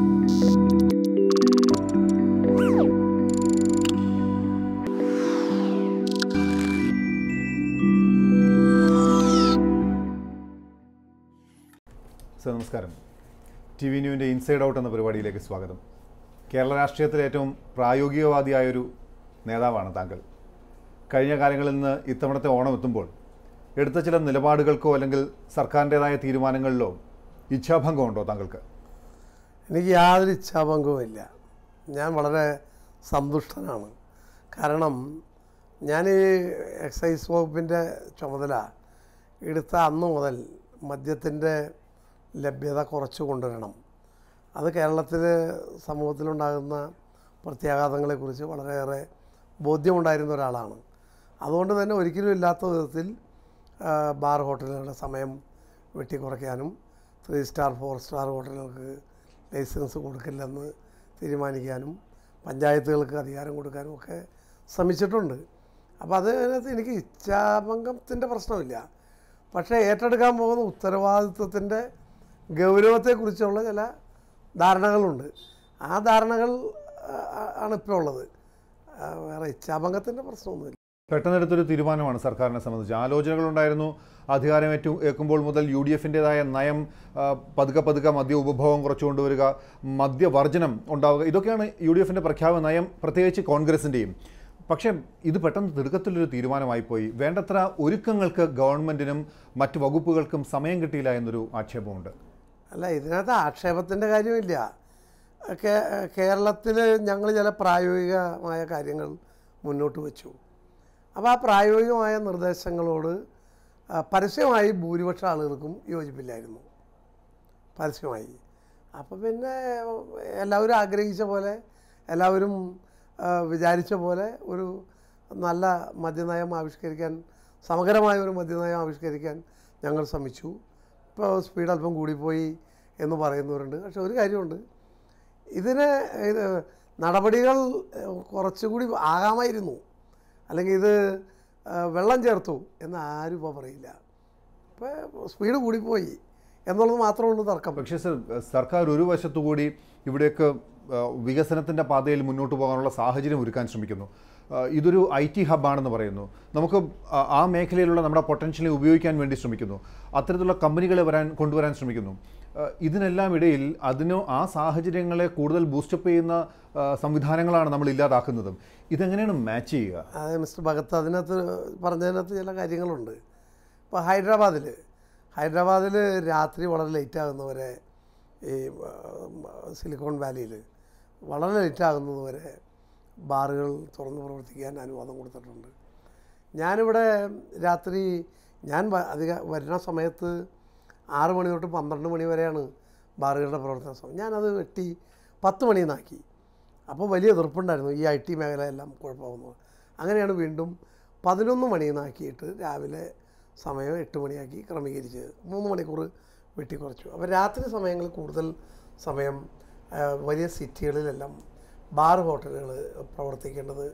sir നമസ്കാരം T V ന്യൂവിൻ്റെ inside out എന്ന പരിപാടിയിലേക്ക് സ്വാഗതം കേരള രാഷ്ട്രീയത്തിലെ ഏറ്റവും പ്രായോഗികവാദിയായൊരു നേതാവാണ് താങ്കൾ കഴിഞ്ഞ കാലങ്ങളിൽ നിന്ന് ഇത്തവണത്തെ ഓണം എത്തുമ്പോൾ എടുത്ത ചില നിലപാടുകൾക്കോ അല്ലെങ്കിൽ സർക്കാരിൻ്റേതായ തീരുമാനങ്ങളിലോ ഇച്ഛാഭംഗമുണ്ടോ താങ്കൾക്ക് എനിക്ക് യാതൊരു ഇച്ഛാഭംഗവുമില്ല ഞാൻ വളരെ സന്തുഷ്ടനാണ് കാരണം ഞാൻ ഈ എക്സൈസ് വകുപ്പിൻ്റെ ചുമതല എടുത്ത അന്ന് മുതൽ മദ്യത്തിൻ്റെ ലഭ്യത കുറച്ച് കൊണ്ടുവരണം അത് കേരളത്തിൽ സമൂഹത്തിലുണ്ടാകുന്ന പ്രത്യാഘാതങ്ങളെക്കുറിച്ച് വളരെയേറെ ബോധ്യമുണ്ടായിരുന്ന ഒരാളാണ് അതുകൊണ്ട് തന്നെ ഒരിക്കലും ഇല്ലാത്ത വിധത്തിൽ ബാർ ഹോട്ടലുകളുടെ സമയം വെട്ടിക്കുറയ്ക്കാനും ത്രീ സ്റ്റാർ ഫോർ സ്റ്റാർ ഹോട്ടലുകൾക്ക് ലൈസൻസ് കൊടുക്കില്ലെന്ന് തീരുമാനിക്കാനും പഞ്ചായത്തുകൾക്ക് അധികാരം കൊടുക്കാനും ഒക്കെ ശ്രമിച്ചിട്ടുണ്ട് അപ്പോൾ അതിനകത്ത് എനിക്ക് ഇച്ഛാഭംഗത്തിൻ്റെ പ്രശ്നമില്ല പക്ഷേ ഏറ്റെടുക്കാൻ പോകുന്ന ഉത്തരവാദിത്വത്തിൻ്റെ ഗൗരവത്തെക്കുറിച്ചുള്ള ചില ധാരണകളുണ്ട് ആ ധാരണകൾ ആണ് ഇപ്പോൾ ഉള്ളത് വേറെ ഇച്ഛാഭംഗത്തിൻ്റെ പ്രശ്നമൊന്നുമില്ല പെട്ടെന്നെടുത്തൊരു തീരുമാനമാണ് സർക്കാരിനെ സംബന്ധിച്ച് ആലോചനകളുണ്ടായിരുന്നു അധികാരമേറ്റു ഏൽക്കുമ്പോൾ മുതൽ യു ഡി എഫിൻ്റെതായ നയം പതുക്കെ പതുക്കെ മദ്യ ഉപഭോഗം കുറച്ചുകൊണ്ടുവരിക മദ്യവർജനം ഉണ്ടാവുക ഇതൊക്കെയാണ് യു ഡി എഫിൻ്റെ പ്രഖ്യാപന നയം പ്രത്യേകിച്ച് കോൺഗ്രസിൻ്റെയും പക്ഷേ ഇത് പെട്ടെന്ന് തിടുക്കത്തിലൊരു തീരുമാനമായിപ്പോയി വേണ്ടത്ര ഒരുക്കങ്ങൾക്ക് ഗവൺമെൻറ്റിനും മറ്റ് വകുപ്പുകൾക്കും സമയം കിട്ടിയില്ല എന്നൊരു ആക്ഷേപമുണ്ട് അല്ല ഇതിനകത്ത് ആക്ഷേപത്തിൻ്റെ കാര്യമില്ല കേരളത്തിൽ ഞങ്ങൾ ചില പ്രായോഗികമായ കാര്യങ്ങൾ മുന്നോട്ട് വെച്ചു അപ്പോൾ ആ പ്രായോഗികമായ നിർദ്ദേശങ്ങളോട് പരസ്യമായി ഭൂരിപക്ഷം ആളുകൾക്കും യോജിപ്പില്ലായിരുന്നു പരസ്യമായി അപ്പോൾ പിന്നെ എല്ലാവരും ആഗ്രഹിച്ച പോലെ എല്ലാവരും വിചാരിച്ച പോലെ ഒരു നല്ല മദ്യനയം ആവിഷ്കരിക്കാൻ സമഗ്രമായ ഒരു മദ്യനയം ആവിഷ്കരിക്കാൻ ഞങ്ങൾ ശ്രമിച്ചു ഇപ്പോൾ സ്പീഡ് അല്പം കൂടിപ്പോയി എന്ന് പറയുന്നവരുണ്ട് പക്ഷെ ഒരു കാര്യമുണ്ട് ഇതിന് ഇത് നടപടികൾ കുറച്ചുകൂടി ആകാമായിരുന്നു അല്ലെങ്കിൽ ഇത് വെള്ളം ചേർത്തു എന്ന് ആരും ഇപ്പോൾ പറയില്ല ഇപ്പോൾ സ്പീഡ് കൂടിപ്പോയി എന്നുള്ളത് മാത്രമേ ഉള്ളൂ തർക്കം പക്ഷേ സർ സർക്കാർ ഒരു കൂടി ഇവിടെയൊക്കെ വികസനത്തിൻ്റെ പാതയിൽ മുന്നോട്ട് പോകാനുള്ള സാഹചര്യം ഒരുക്കാൻ ശ്രമിക്കുന്നു ഇതൊരു ഐ ടി ഹബ്ബാണെന്ന് പറയുന്നു നമുക്ക് ആ മേഖലയിലുള്ള നമ്മുടെ പൊട്ടൻഷ്യലി ഉപയോഗിക്കാൻ വേണ്ടി ശ്രമിക്കുന്നു അത്തരത്തിലുള്ള കമ്പനികളെ വരാൻ കൊണ്ടുവരാൻ ശ്രമിക്കുന്നു ഇതിനെല്ലാം ഇടയിൽ അതിനോ ആ സാഹചര്യങ്ങളെ കൂടുതൽ ബൂസ്റ്റപ്പ് ചെയ്യുന്ന സംവിധാനങ്ങളാണ് നമ്മൾ ഇല്ലാതാക്കുന്നതും ഇതെങ്ങനെയാണ് മാച്ച് ചെയ്യുക അതെ മിസ്റ്റർ ഭഗത്ത് അതിനകത്ത് പറഞ്ഞതിനകത്ത് ചില കാര്യങ്ങളുണ്ട് ഇപ്പോൾ ഹൈദരാബാദിൽ ഹൈദരാബാദിൽ രാത്രി വളരെ ലേറ്റ് ആകുന്നവരെ ഈ സിലിക്കോൺ വാലിയിൽ വളരെ ലേറ്റ് ആകുന്നതുവരെ ബാറുകൾ തുറന്ന് പ്രവർത്തിക്കാൻ അനുവാദം കൊടുത്തിട്ടുണ്ട് ഞാനിവിടെ രാത്രി ഞാൻ അധികം വരുന്ന സമയത്ത് ആറ് മണി തൊട്ട് പന്ത്രണ്ട് മണി വരെയാണ് ബാറുകളുടെ പ്രവർത്തന സമയം ഞാനത് വെട്ടി പത്ത് മണിന്നാക്കി അപ്പോൾ വലിയ എതിർപ്പുണ്ടായിരുന്നു ഈ ഐ ടി മേഖലയെല്ലാം കുഴപ്പമാകുന്നത് അങ്ങനെയാണ് വീണ്ടും പതിനൊന്ന് മണിന്നാക്കിയിട്ട് രാവിലെ സമയം എട്ട് മണിയാക്കി ക്രമീകരിച്ചത് മൂന്ന് മണിക്കൂർ വെട്ടി കുറച്ചു അപ്പോൾ രാത്രി സമയങ്ങളിൽ കൂടുതൽ സമയം വലിയ സിറ്റികളിലെല്ലാം ബാർ ഹോട്ടലുകൾ പ്രവർത്തിക്കേണ്ടത്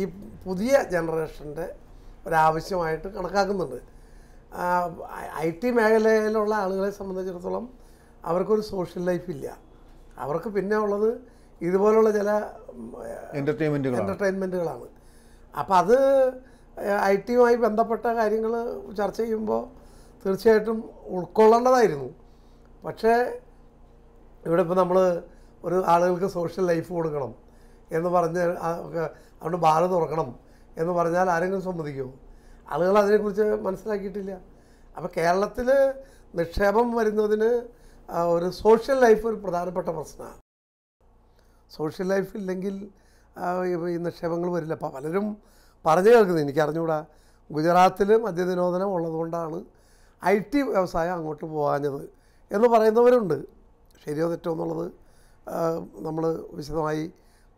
ഈ പുതിയ ജനറേഷൻ്റെ ഒരാവശ്യമായിട്ട് കണക്കാക്കുന്നുണ്ട് ഐ ടി മേഖലയിലുള്ള ആളുകളെ സംബന്ധിച്ചിടത്തോളം അവർക്കൊരു സോഷ്യൽ ലൈഫ് ഇല്ല അവർക്ക് പിന്നെ ഉള്ളത് ഇതുപോലുള്ള ചില എൻ്റർടൈൻമെൻറ്റുകൾ എൻ്റർടൈൻമെൻറ്റുകളാണ് അപ്പോൾ അത് ഐ ടിയുമായി ബന്ധപ്പെട്ട കാര്യങ്ങൾ ചർച്ച ചെയ്യുമ്പോൾ തീർച്ചയായിട്ടും ഉൾക്കൊള്ളേണ്ടതായിരുന്നു പക്ഷേ ഇവിടെ ഇപ്പോൾ നമ്മൾ ഒരു ആളുകൾക്ക് സോഷ്യൽ ലൈഫ് കൊടുക്കണം എന്ന് പറഞ്ഞ് അതുകൊണ്ട് ബാല തുറക്കണം എന്ന് പറഞ്ഞാൽ ആരെങ്കിലും സമ്മതിക്കുമോ ആളുകൾ അതിനെക്കുറിച്ച് മനസ്സിലാക്കിയിട്ടില്ല അപ്പോൾ കേരളത്തിൽ നിക്ഷേപം വരുന്നതിന് ഒരു സോഷ്യൽ ലൈഫ് ഒരു പ്രധാനപ്പെട്ട പ്രശ്നമാണ് സോഷ്യൽ ലൈഫ് ഇല്ലെങ്കിൽ ഈ നിക്ഷേപങ്ങൾ വരില്ല അപ്പോൾ പലരും പറഞ്ഞു കേൾക്കുന്നത് എനിക്ക് അറിഞ്ഞുകൂടാ ഗുജറാത്തിൽ മദ്യനിരോധനം ഉള്ളതുകൊണ്ടാണ് ഐ ടി വ്യവസായം അങ്ങോട്ട് പോകാഞ്ഞത് എന്ന് പറയുന്നവരുണ്ട് ശരിയോ തെറ്റോ എന്നുള്ളത് നമ്മൾ വിശദമായി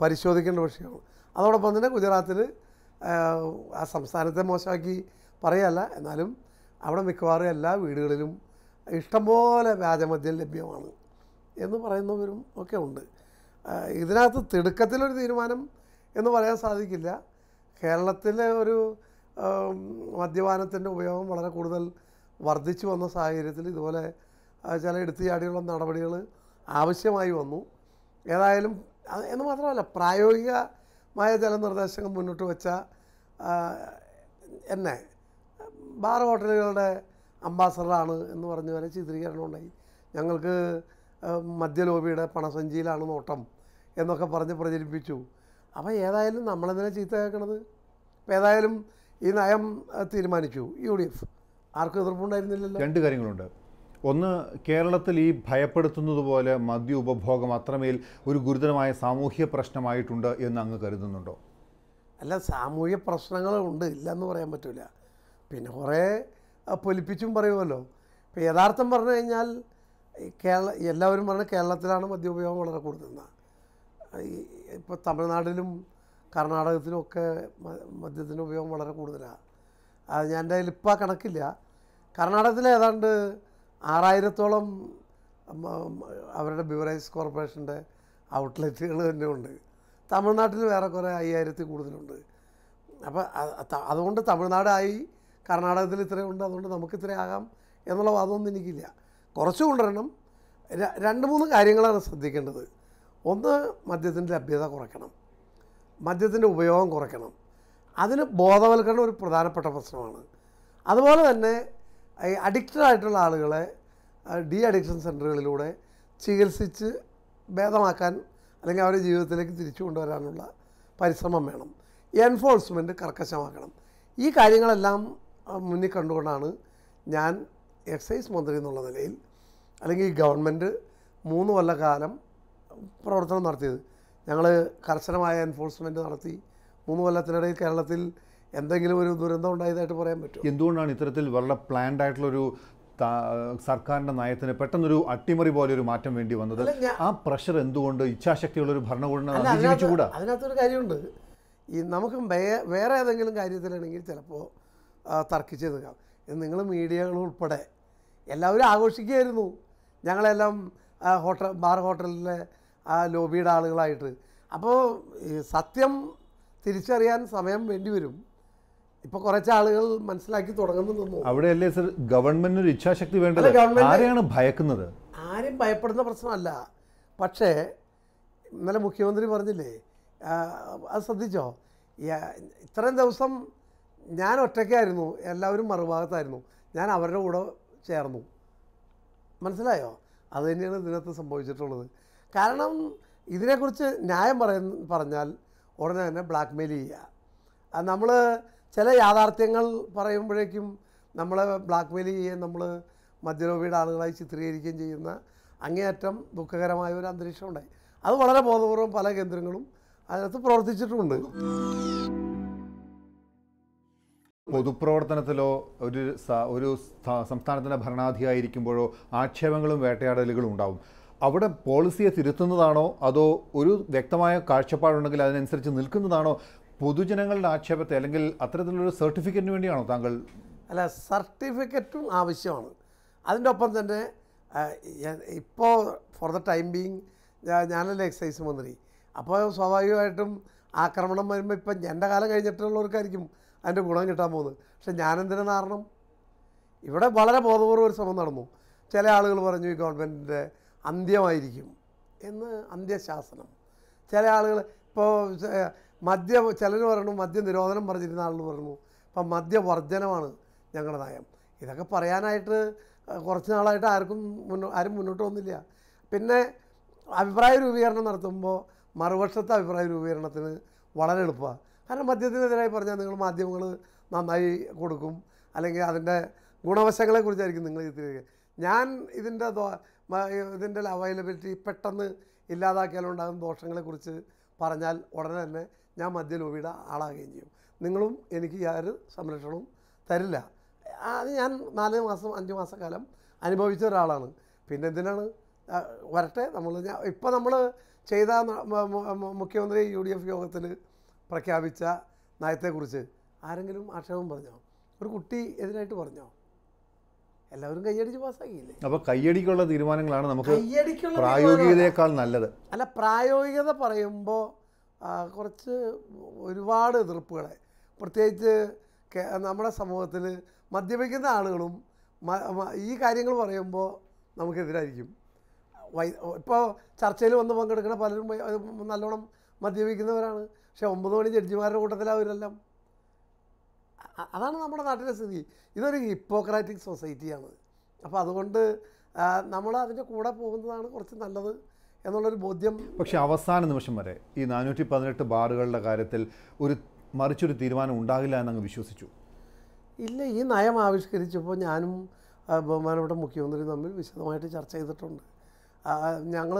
പരിശോധിക്കേണ്ട വിഷയമാണ് അതോടൊപ്പം തന്നെ ഗുജറാത്തിൽ ആ സംസ്ഥാനത്തെ മോശമാക്കി പറയല്ല എന്നാലും അവിടെ മിക്കവാറും എല്ലാ വീടുകളിലും ഇഷ്ടംപോലെ വ്യാജമദ്യം ലഭ്യമാണ് എന്ന് പറയുന്നവരും ഒക്കെ ഉണ്ട് ഇതിനകത്ത് തിടുക്കത്തിലൊരു തീരുമാനം എന്ന് പറയാൻ സാധിക്കില്ല കേരളത്തിലെ ഒരു മദ്യപാനത്തിൻ്റെ ഉപയോഗം വളരെ കൂടുതൽ വർദ്ധിച്ചു വന്ന സാഹചര്യത്തിൽ ഇതുപോലെ ചില എടുത്തുചാടിയുള്ള നടപടികൾ ആവശ്യമായി വന്നു ഏതായാലും എന്ന് മാത്രമല്ല പ്രായോഗിക മായാജാല നിർദ്ദേശകം മുന്നോട്ട് വെച്ച എന്നെ ബാർ ഹോട്ടലുകളുടെ അംബാസഡറാണ് എന്ന് പറഞ്ഞ വരെ ചിത്രീകരണം ഉണ്ടായി ഞങ്ങൾക്ക് മദ്യലോബിയുടെ പണസഞ്ചിയിലാണ് നോട്ടം എന്നൊക്കെ പറഞ്ഞ് പ്രചരിപ്പിച്ചു അപ്പോൾ ഏതായാലും നമ്മളെന്തിനാ കേൾക്കണത് അപ്പോൾ ഏതായാലും ഈ നയം തീരുമാനിച്ചു യു ഡി എഫ് ആർക്കും എതിർപ്പുണ്ടായിരുന്നില്ലല്ലോ രണ്ട് കാര്യങ്ങളുണ്ട് ഒന്ന് കേരളത്തിൽ ഈ ഭയപ്പെടുത്തുന്നത് പോലെ മദ്യ ഉപഭോഗം അത്രമേൽ ഒരു ഗുരുതരമായ സാമൂഹ്യ പ്രശ്നമായിട്ടുണ്ട് എന്ന് അങ്ങ് കരുതുന്നുണ്ടോ അല്ല സാമൂഹ്യ പ്രശ്നങ്ങളുണ്ട് ഇല്ലെന്ന് പറയാൻ പറ്റില്ല പിന്നെ കുറേ പൊലിപ്പിച്ചും പറയുമല്ലോ ഇപ്പോൾ യഥാർത്ഥം പറഞ്ഞു കഴിഞ്ഞാൽ കേരള എല്ലാവരും പറഞ്ഞ കേരളത്തിലാണ് മദ്യ ഉപയോഗം വളരെ കൂടുതലാണ് ഇപ്പോൾ തമിഴ്നാട്ടിലും കർണാടകത്തിലും ഒക്കെ മദ്യത്തിൻ്റെ ഉപയോഗം വളരെ കൂടുതലാണ് അത് ഞാൻ എൻ്റെ കയ്യിൽ കണക്കില്ല കർണാടകത്തിൽ ഏതാണ്ട് ആറായിരത്തോളം അവരുടെ ബിവറേജ് കോർപ്പറേഷൻ്റെ ഔട്ട്ലെറ്റുകൾ തന്നെ ഉണ്ട് തമിഴ്നാട്ടിൽ വേറെ കുറേ അയ്യായിരത്തിൽ കൂടുതലുണ്ട് അപ്പോൾ അതുകൊണ്ട് തമിഴ്നാടായി കർണാടകത്തിൽ ഇത്രയും ഉണ്ട് അതുകൊണ്ട് നമുക്ക് ഇത്രയും ആകാം എന്നുള്ള വാദമൊന്നും എനിക്കില്ല കുറച്ച് കൊണ്ടുവരണം രണ്ട് മൂന്ന് കാര്യങ്ങളാണ് ശ്രദ്ധിക്കേണ്ടത് ഒന്ന് മദ്യത്തിൻ്റെ ലഭ്യത കുറയ്ക്കണം മദ്യത്തിൻ്റെ ഉപയോഗം കുറയ്ക്കണം അതിന് ബോധവൽക്കരണം ഒരു പ്രധാനപ്പെട്ട പ്രശ്നമാണ് അതുപോലെ തന്നെ അഡിക്റ്റഡ് ആയിട്ടുള്ള ആളുകളെ ഡി അഡിക്ഷൻ സെൻറ്ററുകളിലൂടെ ചികിത്സിച്ച് ഭേദമാക്കാൻ അല്ലെങ്കിൽ അവരുടെ ജീവിതത്തിലേക്ക് തിരിച്ചു കൊണ്ടുവരാനുള്ള പരിശ്രമം വേണം എൻഫോഴ്സ്മെൻറ്റ് കർക്കശമാക്കണം ഈ കാര്യങ്ങളെല്ലാം മുന്നിൽ കണ്ടുകൊണ്ടാണ് ഞാൻ എക്സൈസ് മന്ത്രി എന്നുള്ള നിലയിൽ അല്ലെങ്കിൽ ഈ ഗവൺമെൻറ് മൂന്ന് കൊല്ല കാലം പ്രവർത്തനം നടത്തിയത് ഞങ്ങൾ കർശനമായ എൻഫോഴ്സ്മെൻറ്റ് നടത്തി മൂന്ന് കൊല്ലത്തിനിടയിൽ കേരളത്തിൽ എന്തെങ്കിലും ഒരു ദുരന്തം ഉണ്ടായതായിട്ട് പറയാൻ പറ്റും എന്തുകൊണ്ടാണ് ഇത്തരത്തിൽ വളരെ പ്ലാൻഡ് ആയിട്ടുള്ളൊരു സർക്കാരിന്റെ നയത്തിന് പെട്ടെന്നൊരു അട്ടിമറി പോലെ ഒരു മാറ്റം വേണ്ടി വന്നത് ആ പ്രഷർ എന്തുകൊണ്ട് ഇച്ഛാശക്തിയുള്ള ഒരു ഭരണകൂടം അതിജീവിച്ചുകൂടാ അതിനകത്തൊരു കാര്യമുണ്ട് ഈ നമുക്ക് വേറെ ഏതെങ്കിലും കാര്യത്തിലാണെങ്കിൽ ചിലപ്പോൾ തർക്കിച്ച് നിൽക്കാം നിങ്ങൾ മീഡിയകൾ ഉൾപ്പെടെ എല്ലാവരും ആഘോഷിക്കുകയായിരുന്നു ഞങ്ങളെല്ലാം ഹോട്ടൽ ബാർ ഹോട്ടലിലെ ആ ലോബിയുടെ ആളുകളായിട്ട് അപ്പോൾ സത്യം തിരിച്ചറിയാൻ സമയം വേണ്ടി വരും ഇപ്പൊ കുറച്ച് ആളുകൾ മനസ്സിലാക്കി തുടങ്ങുന്നു അല്ലേ സർ ഗവൺമെന്റിന് ഒരു ഇച്ഛാശക്തി വേണ്ടത് ആരെയാണ് ഭയക്കുന്നത് ആരും ഭയപ്പെടുന്ന പ്രശ്നമല്ല പക്ഷേ ഇന്നലെ മുഖ്യമന്ത്രി പറഞ്ഞില്ലേ അത് ശ്രദ്ധിച്ചോ ഇത്രയും ദിവസം ഞാൻ ഒറ്റയ്ക്കായിരുന്നു എല്ലാവരും മറുഭാഗത്തായിരുന്നു ഞാൻ അവരുടെ കൂടെ ചേർന്നു മനസ്സിലായോ അത് തന്നെയാണ് ഇതിനകത്ത് സംഭവിച്ചിട്ടുള്ളത് കാരണം ഇതിനെക്കുറിച്ച് ന്യായം പറയുന്ന പറഞ്ഞാൽ ഉടനെ തന്നെ ബ്ലാക്ക്മെയിൽ ചെയ്യുക നമ്മൾ ചില യാഥാർത്ഥ്യങ്ങൾ പറയുമ്പോഴേക്കും നമ്മളെ ബ്ലാക്ക് മെയിൽ ചെയ്യുകയും നമ്മൾ മദ്യലോബിയുടെ ആളുകളായി ചിത്രീകരിക്കുകയും ചെയ്യുന്ന അങ്ങേയറ്റം ദുഃഖകരമായ ഒരു അന്തരീക്ഷം ഉണ്ടായി അത് വളരെ ബോധപൂർവം പല കേന്ദ്രങ്ങളും അതിനകത്ത് പ്രവർത്തിച്ചിട്ടുമുണ്ട് പൊതുപ്രവർത്തനത്തിലോ ഒരു ഒരു സംസ്ഥാനത്തിൻ്റെ ഭരണാധികാരിക്കുമ്പോഴോ ആക്ഷേപങ്ങളും വേട്ടയാടലുകളും ഉണ്ടാവും അവിടെ പോളിസിയെ തിരുത്തുന്നതാണോ അതോ ഒരു വ്യക്തമായ കാഴ്ചപ്പാടുണ്ടെങ്കിൽ അതിനനുസരിച്ച് നിൽക്കുന്നതാണോ പൊതുജനങ്ങളുടെ ആക്ഷേപത്തെ അല്ലെങ്കിൽ അത്തരത്തിലുള്ള സർട്ടിഫിക്കറ്റിന് വേണ്ടിയാണോ താങ്കൾ അല്ല സർട്ടിഫിക്കറ്റും ആവശ്യമാണ് അതിൻ്റെ ഒപ്പം തന്നെ ഇപ്പോൾ ഫോർ ദ ടൈം ബീങ് ഞാനല്ലേ എക്സൈസ് മന്ത്രി അപ്പോൾ സ്വാഭാവികമായിട്ടും ആക്രമണം വരുമ്പോൾ ഇപ്പം എൻ്റെ കാലം കഴിഞ്ഞിട്ടുള്ളവർക്കായിരിക്കും അതിൻ്റെ ഗുണം കിട്ടാൻ പോകുന്നത് പക്ഷെ ഞാനെന്തിനു കാരണം ഇവിടെ വളരെ ബോധപൂർവ്വം ഒരു ശ്രമം നടന്നു ചില ആളുകൾ പറഞ്ഞു ഈ ഗവൺമെൻറ്റിൻ്റെ അന്ത്യമായിരിക്കും എന്ന് അന്ത്യശാസനം ചില ആളുകൾ ഇപ്പോൾ മദ്യ ചിലർ പറഞ്ഞു മദ്യ നിരോധനം പറഞ്ഞിരുന്ന ആളെന്ന് പറഞ്ഞു അപ്പം മദ്യവർജനമാണ് ഞങ്ങളുടെ നയം ഇതൊക്കെ പറയാനായിട്ട് കുറച്ച് നാളായിട്ട് ആർക്കും മുന്നോ ആരും മുന്നോട്ട് വന്നില്ല പിന്നെ അഭിപ്രായ രൂപീകരണം നടത്തുമ്പോൾ മറുപക്ഷത്തെ അഭിപ്രായ രൂപീകരണത്തിന് വളരെ എളുപ്പമാണ് കാരണം മദ്യത്തിനെതിരായി പറഞ്ഞാൽ നിങ്ങൾ മാധ്യമങ്ങൾ നന്നായി കൊടുക്കും അല്ലെങ്കിൽ അതിൻ്റെ ഗുണവശങ്ങളെക്കുറിച്ചായിരിക്കും നിങ്ങൾ ചിത്രീകരിക്കുക ഞാൻ ഇതിൻ്റെ ഇതിൻ്റെ അവൈലബിലിറ്റി പെട്ടെന്ന് ഇല്ലാതാക്കിയാലുണ്ടാകുന്ന ദോഷങ്ങളെക്കുറിച്ച് പറഞ്ഞാൽ ഉടനെ തന്നെ ഞാൻ മദ്യലോബിയുടെ ആളാകുകയും ചെയ്യും നിങ്ങളും എനിക്ക് യാതൊരു സംരക്ഷണവും തരില്ല അത് ഞാൻ നാല് മാസം അഞ്ച് മാസക്കാലം അനുഭവിച്ച ഒരാളാണ് പിന്നെ എന്തിനാണ് വരട്ടെ നമ്മൾ ഇപ്പം നമ്മൾ ചെയ്ത മുഖ്യമന്ത്രി യു ഡി എഫ് യോഗത്തിൽ പ്രഖ്യാപിച്ച നയത്തെക്കുറിച്ച് ആരെങ്കിലും ആക്ഷേപം പറഞ്ഞോ ഒരു കുട്ടി എതിരായിട്ട് പറഞ്ഞോ എല്ലാവരും കയ്യടിച്ച് പാസ്സാക്കിയില്ലേ അപ്പോൾ കയ്യടിക്കുള്ള തീരുമാനങ്ങളാണ് നമുക്ക് പ്രായോഗികതയേക്കാൾ നല്ലത് അല്ല പ്രായോഗികത പറയുമ്പോൾ കുറച്ച് ഒരുപാട് എതിർപ്പുകളെ പ്രത്യേകിച്ച് നമ്മുടെ സമൂഹത്തിൽ മദ്യപിക്കുന്ന ആളുകളും ഈ കാര്യങ്ങൾ പറയുമ്പോൾ നമുക്കെതിരായിരിക്കും വൈ ഇപ്പോൾ ചർച്ചയിൽ വന്ന് പങ്കെടുക്കുന്ന പലരും നല്ലോണം മദ്യപിക്കുന്നവരാണ് പക്ഷേ ഒമ്പത് മണി ജഡ്ജിമാരുടെ കൂട്ടത്തിലാവരെല്ലാം അതാണ് നമ്മുടെ നാട്ടിലെ സ്ഥിതി ഇതൊരു ഹിപ്പോക്രാറ്റിക് സൊസൈറ്റിയാണ് അപ്പോൾ അതുകൊണ്ട് നമ്മൾ അതിൻ്റെ കൂടെ പോകുന്നതാണ് കുറച്ച് നല്ലത് എന്നുള്ളൊരു ബോധ്യം പക്ഷേ അവസാന നിമിഷം വരെ ഈ നാനൂറ്റി പതിനെട്ട് ബാറുകളുടെ കാര്യത്തിൽ ഒരു മറിച്ചൊരു തീരുമാനം ഉണ്ടാകില്ല എന്നങ്ങ് വിശ്വസിച്ചു ഇല്ല ഈ നയം ആവിഷ്കരിച്ചപ്പോൾ ഞാനും ബഹുമാനപ്പെട്ട മുഖ്യമന്ത്രി തമ്മിൽ വിശദമായിട്ട് ചർച്ച ചെയ്തിട്ടുണ്ട് ഞങ്ങൾ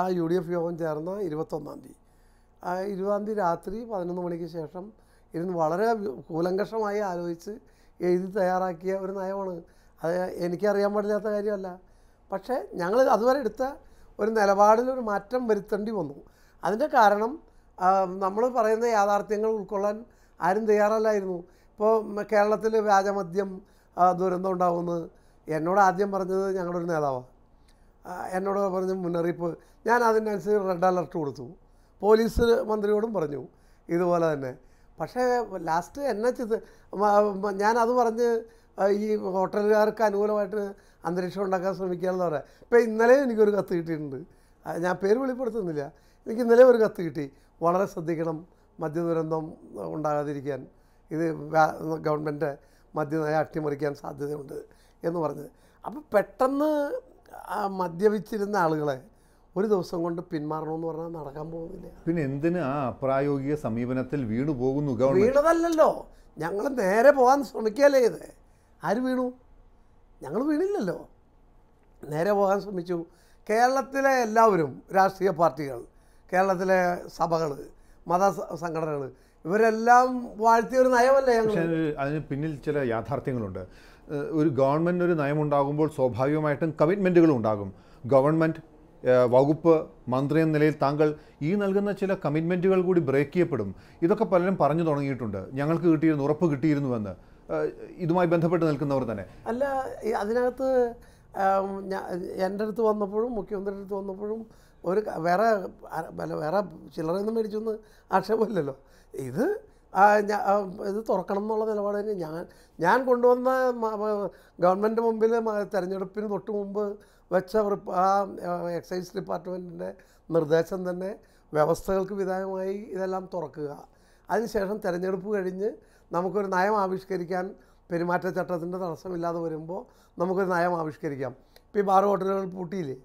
ആ യു ഡി എഫ് യോഗം ചേർന്ന ഇരുപത്തൊന്നാം തീയതി ഇരുപതാം തീയതി രാത്രി പതിനൊന്ന് മണിക്ക് ശേഷം ഇരുന്ന് വളരെ കൂലങ്കഷമായി ആലോചിച്ച് എഴുതി തയ്യാറാക്കിയ ഒരു നയമാണ് അത് എനിക്കറിയാൻ പാടില്ലാത്ത കാര്യമല്ല പക്ഷേ ഞങ്ങൾ അതുവരെ എടുത്ത ഒരു നിലപാടിൽ ഒരു മാറ്റം വരുത്തേണ്ടി വന്നു അതിൻ്റെ കാരണം നമ്മൾ പറയുന്ന യാഥാർത്ഥ്യങ്ങൾ ഉൾക്കൊള്ളാൻ ആരും തയ്യാറല്ലായിരുന്നു ഇപ്പോൾ കേരളത്തിൽ വ്യാജമദ്യം ദുരന്തം ഉണ്ടാവുമെന്ന് എന്നോട് ആദ്യം പറഞ്ഞത് ഞങ്ങളുടെ ഒരു നേതാവാണ് എന്നോട് പറഞ്ഞ മുന്നറിയിപ്പ് ഞാൻ അതിനനുസരിച്ച് റെഡ് അലർട്ട് കൊടുത്തു പോലീസ് മന്ത്രിയോടും പറഞ്ഞു ഇതുപോലെ തന്നെ പക്ഷേ ലാസ്റ്റ് എന്നെ ചിത് ഞാനത് പറഞ്ഞ് ഈ ഹോട്ടലുകാർക്ക് അനുകൂലമായിട്ട് അന്തരീക്ഷം ഉണ്ടാക്കാൻ ശ്രമിക്കുകയാണെന്ന് പറയാം ഇപ്പോൾ ഇന്നലെ എനിക്കൊരു കത്ത് കിട്ടിയിട്ടുണ്ട് ഞാൻ പേര് വെളിപ്പെടുത്തുന്നില്ല എനിക്ക് ഇന്നലെ ഒരു കത്ത് കിട്ടി വളരെ ശ്രദ്ധിക്കണം മദ്യ ദുരന്തം ഉണ്ടാകാതിരിക്കാൻ ഇത് ഗവൺമെൻറ് മദ്യനയ അട്ടിമറിക്കാൻ സാധ്യതയുണ്ട് എന്ന് പറഞ്ഞത് അപ്പോൾ പെട്ടെന്ന് മദ്യപിച്ചിരുന്ന ആളുകളെ ഒരു ദിവസം കൊണ്ട് പിന്മാറണമെന്ന് പറഞ്ഞാൽ നടക്കാൻ പോകുന്നില്ല പിന്നെ എന്തിന് ആ അപ്രായോഗിക സമീപനത്തിൽ വീണു പോകുന്നു വീണതല്ലല്ലോ ഞങ്ങൾ നേരെ പോകാൻ ശ്രമിക്കുകയല്ലേ ഇത് ആര് വീണു ഞങ്ങൾ വീണില്ലല്ലോ നേരെ പോകാൻ ശ്രമിച്ചു കേരളത്തിലെ എല്ലാവരും രാഷ്ട്രീയ പാർട്ടികൾ കേരളത്തിലെ സഭകൾ മത സംഘടനകൾ ഇവരെല്ലാം വാഴ്ത്തിയ ഒരു നയമല്ലേ അതിന് പിന്നിൽ ചില യാഥാർത്ഥ്യങ്ങളുണ്ട് ഒരു ഗവൺമെൻറ് ഒരു നയമുണ്ടാകുമ്പോൾ സ്വാഭാവികമായിട്ടും കമ്മിറ്റ്മെൻറ്റുകളും ഉണ്ടാകും ഗവൺമെൻറ് വകുപ്പ് മന്ത്രി എന്ന നിലയിൽ താങ്കൾ ഈ നൽകുന്ന ചില കമ്മിറ്റ്മെൻറ്റുകൾ കൂടി ബ്രേക്ക് ചെയ്യപ്പെടും ഇതൊക്കെ പലരും പറഞ്ഞു തുടങ്ങിയിട്ടുണ്ട് ഞങ്ങൾക്ക് കിട്ടിയിരുന്നു ഉറപ്പ് കിട്ടിയിരുന്നുവെന്ന് ഇതുമായി ബന്ധപ്പെട്ട് നിൽക്കുന്നവർ തന്നെ അല്ല അതിനകത്ത് എൻ്റെ അടുത്ത് വന്നപ്പോഴും മുഖ്യമന്ത്രിയുടെ അടുത്ത് വന്നപ്പോഴും ഒരു വേറെ വേറെ ചിലറൊന്നും മേടിച്ചൊന്ന് ആക്ഷേപമില്ലല്ലോ ഇത് ഇത് തുറക്കണം എന്നുള്ള നിലപാട് തന്നെ ഞാൻ ഞാൻ കൊണ്ടുവന്ന ഗവൺമെൻറ് മുമ്പിൽ തെരഞ്ഞെടുപ്പിന് തൊട്ട് മുമ്പ് വെച്ച ആ എക്സൈസ് ഡിപ്പാർട്ട്മെൻറ്റിൻ്റെ നിർദ്ദേശം തന്നെ വ്യവസ്ഥകൾക്ക് വിധേയമായി ഇതെല്ലാം തുറക്കുക അതിനുശേഷം തിരഞ്ഞെടുപ്പ് കഴിഞ്ഞ് നമുക്കൊരു നയം ആവിഷ്കരിക്കാൻ പെരുമാറ്റച്ചട്ടത്തിൻ്റെ തടസ്സമില്ലാതെ വരുമ്പോൾ നമുക്കൊരു നയം ആവിഷ്കരിക്കാം ഇപ്പോൾ ഈ ബാർ ഹോട്ടലുകൾ പൂട്ടിയില്ലേ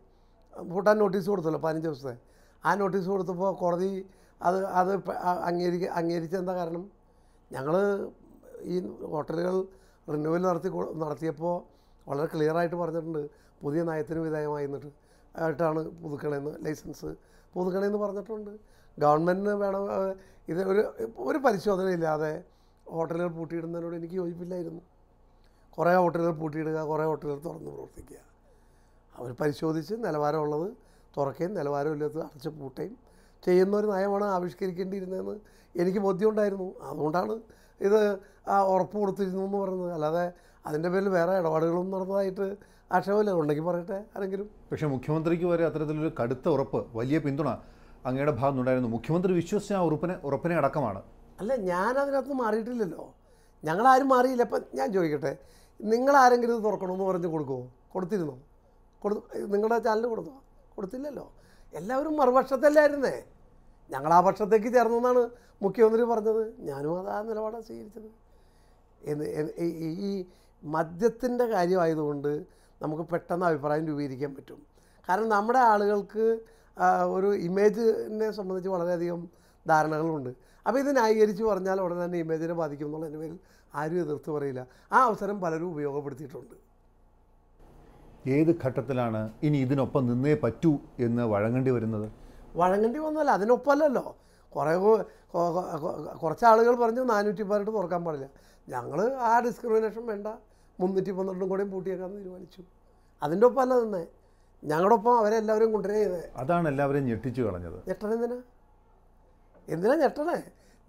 പൂട്ടാൻ നോട്ടീസ് കൊടുത്തല്ലോ പതിനഞ്ച് ദിവസത്തെ ആ നോട്ടീസ് കൊടുത്തപ്പോൾ കോടതി അത് അത് അംഗീകരിക്ക അംഗീകരിച്ചെന്താ കാരണം ഞങ്ങൾ ഈ ഹോട്ടലുകൾ റിന്യൂവൽ നടത്തി നടത്തിയപ്പോൾ വളരെ ക്ലിയറായിട്ട് പറഞ്ഞിട്ടുണ്ട് പുതിയ നയത്തിന് വിധേയമായി എന്നിട്ട് ആയിട്ടാണ് പുതുക്കണേന്ന് ലൈസൻസ് പുതുക്കണേന്ന് പറഞ്ഞിട്ടുണ്ട് ഗവൺമെൻറ്റിന് വേണം ഇത് ഒരു ഒരു പരിശോധനയില്ലാതെ ഹോട്ടലുകൾ പൂട്ടിയിടുന്നതിനോട് എനിക്ക് യോജിപ്പില്ലായിരുന്നു കുറേ ഹോട്ടലുകൾ പൂട്ടിയിടുക കുറേ ഹോട്ടലുകൾ തുറന്ന് പ്രവർത്തിക്കുക അവർ പരിശോധിച്ച് നിലവാരമുള്ളത് തുറക്കുകയും നിലവാരമില്ലാത്തത് അടച്ച് പൂട്ടുകയും ചെയ്യുന്ന ഒരു നയമാണ് ആവിഷ്കരിക്കേണ്ടിയിരുന്നതെന്ന് എനിക്ക് ബോധ്യമുണ്ടായിരുന്നു അതുകൊണ്ടാണ് ഇത് ഉറപ്പ് കൊടുത്തിരുന്നു എന്ന് പറയുന്നത് അല്ലാതെ അതിൻ്റെ പേരിൽ വേറെ ഇടപാടുകളൊന്നും നടന്നതായിട്ട് ആക്ഷേപമില്ല ഉണ്ടെങ്കിൽ പറയട്ടെ ആരെങ്കിലും പക്ഷേ മുഖ്യമന്ത്രിക്ക് വരെ അത്തരത്തിലൊരു കടുത്ത ഉറപ്പ് വലിയ പിന്തുണ അങ്ങയുടെ ഭാഗത്തുനിന്നുണ്ടായിരുന്നു മുഖ്യമന്ത്രി വിശ്വസിച്ച ആ ഉറപ്പിനെ ഉറപ്പിനെ അടക്കമാണ് അല്ല ഞാൻ അതിനകത്ത് മാറിയിട്ടില്ലല്ലോ ഞങ്ങളാരും മാറിയില്ല അപ്പം ഞാൻ ചോദിക്കട്ടെ നിങ്ങൾ ആരെങ്കിലും ഇത് തുറക്കണമെന്ന് പറഞ്ഞ് കൊടുക്കുമോ കൊടുത്തിരുന്നോ കൊടു നിങ്ങളുടെ ചാനൽ കൊടുത്തോ കൊടുത്തില്ലല്ലോ എല്ലാവരും മറുപക്ഷത്തല്ലായിരുന്നേ ഞങ്ങൾ ആ പക്ഷത്തേക്ക് ചേർന്നെന്നാണ് മുഖ്യമന്ത്രി പറഞ്ഞത് ഞാനും അത് ആ നിലപാടാണ് സ്വീകരിച്ചത് ഈ മദ്യത്തിൻ്റെ കാര്യമായതുകൊണ്ട് നമുക്ക് പെട്ടെന്ന് അഭിപ്രായം രൂപീകരിക്കാൻ പറ്റും കാരണം നമ്മുടെ ആളുകൾക്ക് ഒരു ഇമേജിനെ സംബന്ധിച്ച് വളരെയധികം ധാരണകളുണ്ട് അപ്പോൾ ഇത് ന്യായീകരിച്ച് പറഞ്ഞാൽ ഉടനെ തന്നെ ഇമേജിനെ ബാധിക്കും എന്നുള്ളതിൻ്റെ പേരിൽ ആരും എതിർത്ത് പറയില്ല ആ അവസരം പലരും ഉപയോഗപ്പെടുത്തിയിട്ടുണ്ട് ഏത് ഘട്ടത്തിലാണ് ഇനി ഇതിനൊപ്പം നിന്നേ പറ്റൂ എന്ന് വഴങ്ങേണ്ടി വരുന്നത് വഴങ്ങേണ്ടി വന്നല്ല അതിനൊപ്പമല്ലല്ലോ കുറേ കുറച്ച് ആളുകൾ പറഞ്ഞു നാനൂറ്റി പതിനെട്ട് തുറക്കാൻ പാടില്ല ഞങ്ങൾ ആ ഡിസ്ക്രിമിനേഷൻ വേണ്ട മുന്നൂറ്റി പന്ത്രണ്ടും കൂടെയും പൂട്ടിയേക്കാമെന്ന് തീരുമാനിച്ചു അതിൻ്റെ ഒപ്പമല്ല നിന്നേ ഞങ്ങളുടെ ഒപ്പം അവരെല്ലാവരും കൊണ്ടുവരേ അതാണ് എല്ലാവരെയും ഞെട്ടിച്ചു കളഞ്ഞത് ഞെട്ടനെന്തിനാ എന്തിനാ ഞെട്ടണേ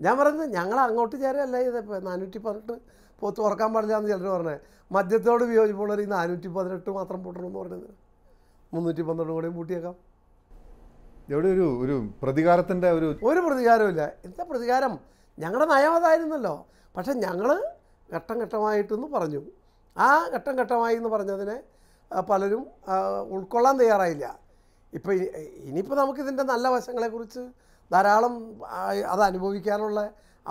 ഞാൻ പറയുന്നത് ഞങ്ങൾ അങ്ങോട്ട് ചേരല്ല ഇതിപ്പോൾ നാനൂറ്റി പതിനെട്ട് പോത്ത് തുറക്കാൻ പാടില്ല എന്ന് ചിലർ പറഞ്ഞത് മദ്യത്തോട് വിയോജിപ്പുള്ളവർ ഈ നാനൂറ്റി പതിനെട്ട് മാത്രം പൂട്ടണമെന്ന് പറയുന്നത് മുന്നൂറ്റി പന്ത്രണ്ട് കൂടെയും പൂട്ടിയേക്കാം എവിടെ ഒരു ഒരു പ്രതികാരത്തിൻ്റെ ഒരു ഒരു പ്രതികാരമില്ല എന്താ പ്രതികാരം ഞങ്ങളുടെ നയം അതായിരുന്നല്ലോ പക്ഷെ ഞങ്ങൾ ഘട്ടം ഘട്ടമായിട്ടെന്ന് പറഞ്ഞു ആ ഘട്ടം ഘട്ടമായി എന്ന് പറഞ്ഞതിനെ പലരും ഉൾക്കൊള്ളാൻ തയ്യാറായില്ല ഇപ്പോൾ ഇനിയിപ്പോൾ നമുക്കിതിൻ്റെ നല്ല വശങ്ങളെക്കുറിച്ച് ധാരാളം അത് അനുഭവിക്കാനുള്ള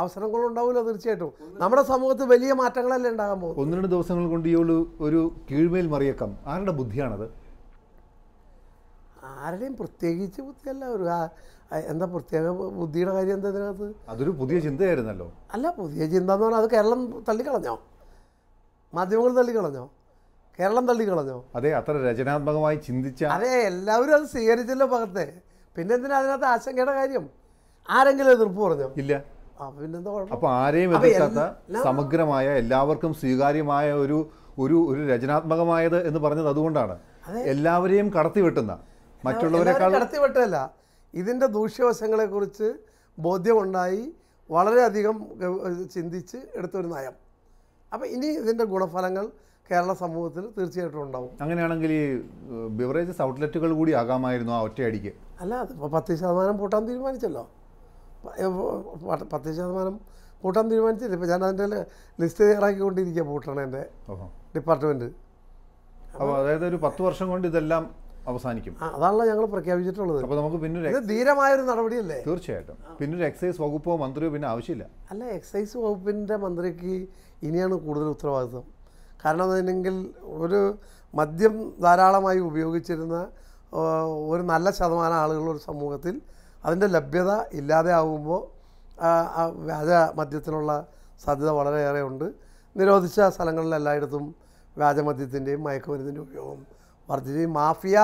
അവസരങ്ങളുണ്ടാവില്ല തീർച്ചയായിട്ടും നമ്മുടെ സമൂഹത്ത് വലിയ മാറ്റങ്ങളല്ലേ ഉണ്ടാകാൻ പോകും ഒന്ന് രണ്ട് ദിവസങ്ങൾ കൊണ്ട് ഈ ഒരു കീഴ്മേൽ മറിയക്കം ആരുടെ ബുദ്ധിയാണത് ആരുടെയും പ്രത്യേകിച്ച് ബുദ്ധിയല്ല ഒരു എന്താ പ്രത്യേക ബുദ്ധിയുടെ കാര്യം എന്താ ഇതിനകത്ത് അതൊരു പുതിയ ചിന്തയായിരുന്നല്ലോ അല്ല പുതിയ ചിന്ത എന്ന് പറഞ്ഞാൽ അത് കേരളം തള്ളിക്കളഞ്ഞോ മാധ്യമങ്ങൾ തള്ളിക്കളഞ്ഞോ കേരളം തള്ളിക്കളഞ്ഞോ അതെ അത്ര രചനാത്മകമായി ചിന്തിച്ച അതെ എല്ലാവരും അത് സ്വീകരിച്ചല്ലോ പകത്തെ പിന്നെ എന്തിനാ അതിനകത്ത് ആശങ്കയുടെ കാര്യം ആരെങ്കിലും എതിർപ്പ് പറഞ്ഞോ ഇല്ല അപ്പൊ ആരെയും എതിർക്കാത്ത സമഗ്രമായ എല്ലാവർക്കും സ്വീകാര്യമായ ഒരു ഒരു ഒരു രചനാത്മകമായത് എന്ന് പറഞ്ഞത് അതുകൊണ്ടാണ് എല്ലാവരെയും കടത്തിവെട്ടുന്ന മറ്റുള്ളവരെക്കാൾ കടത്തിവെട്ടല്ല ദൂഷ്യവശങ്ങളെ കുറിച്ച് ബോധ്യമുണ്ടായി വളരെയധികം ചിന്തിച്ച് എടുത്തൊരു നയം അപ്പൊ ഇനി ഇതിന്റെ ഗുണഫലങ്ങൾ കേരള സമൂഹത്തിൽ തീർച്ചയായിട്ടും ഉണ്ടാവും അങ്ങനെയാണെങ്കിൽ ഈ ബിവറേജസ് ഔട്ട്ലെറ്റുകൾ കൂടി ആകാമായിരുന്നു ആ ഒറ്റയടിക്ക് അല്ല അതിപ്പോൾ പത്ത് ശതമാനം പൂട്ടാൻ തീരുമാനിച്ചല്ലോ പത്ത് ശതമാനം പൂട്ടാൻ തീരുമാനിച്ചില്ല ഇപ്പോൾ ഞാൻ അതിൻ്റെ ലിസ്റ്റ് തയ്യാറാക്കിക്കൊണ്ടിരിക്കുക പൂട്ടണേ എൻ്റെ ഡിപ്പാർട്ട്മെൻറ്റ് അപ്പോൾ അതായത് ഒരു പത്ത് വർഷം കൊണ്ട് ഇതെല്ലാം അവസാനിക്കും അതാണല്ലോ ഞങ്ങൾ പ്രഖ്യാപിച്ചിട്ടുള്ളത് അപ്പോൾ നമുക്ക് പിന്നെ ഇത് ധീരമായൊരു നടപടിയല്ലേ തീർച്ചയായിട്ടും പിന്നെ ഒരു എക്സൈസ് വകുപ്പോ മന്ത്രിയോ പിന്നെ ആവശ്യമില്ല അല്ല എക്സൈസ് വകുപ്പിൻ്റെ മന്ത്രിക്ക് ഇനിയാണ് കൂടുതൽ ഉത്തരവാദിത്വം കാരണം അതിനെങ്കിൽ ഒരു മദ്യം ധാരാളമായി ഉപയോഗിച്ചിരുന്ന ഒരു നല്ല ശതമാനം ആളുകളുടെ ഒരു സമൂഹത്തിൽ അതിൻ്റെ ലഭ്യത ഇല്ലാതെ ആകുമ്പോൾ വ്യാജ മദ്യത്തിനുള്ള സാധ്യത വളരെയേറെ ഉണ്ട് നിരോധിച്ച സ്ഥലങ്ങളിൽ വ്യാജമദ്യത്തിൻ്റെയും മയക്കുമരുന്നിൻ്റെ ഉപയോഗം വർദ്ധിച്ചു മാഫിയ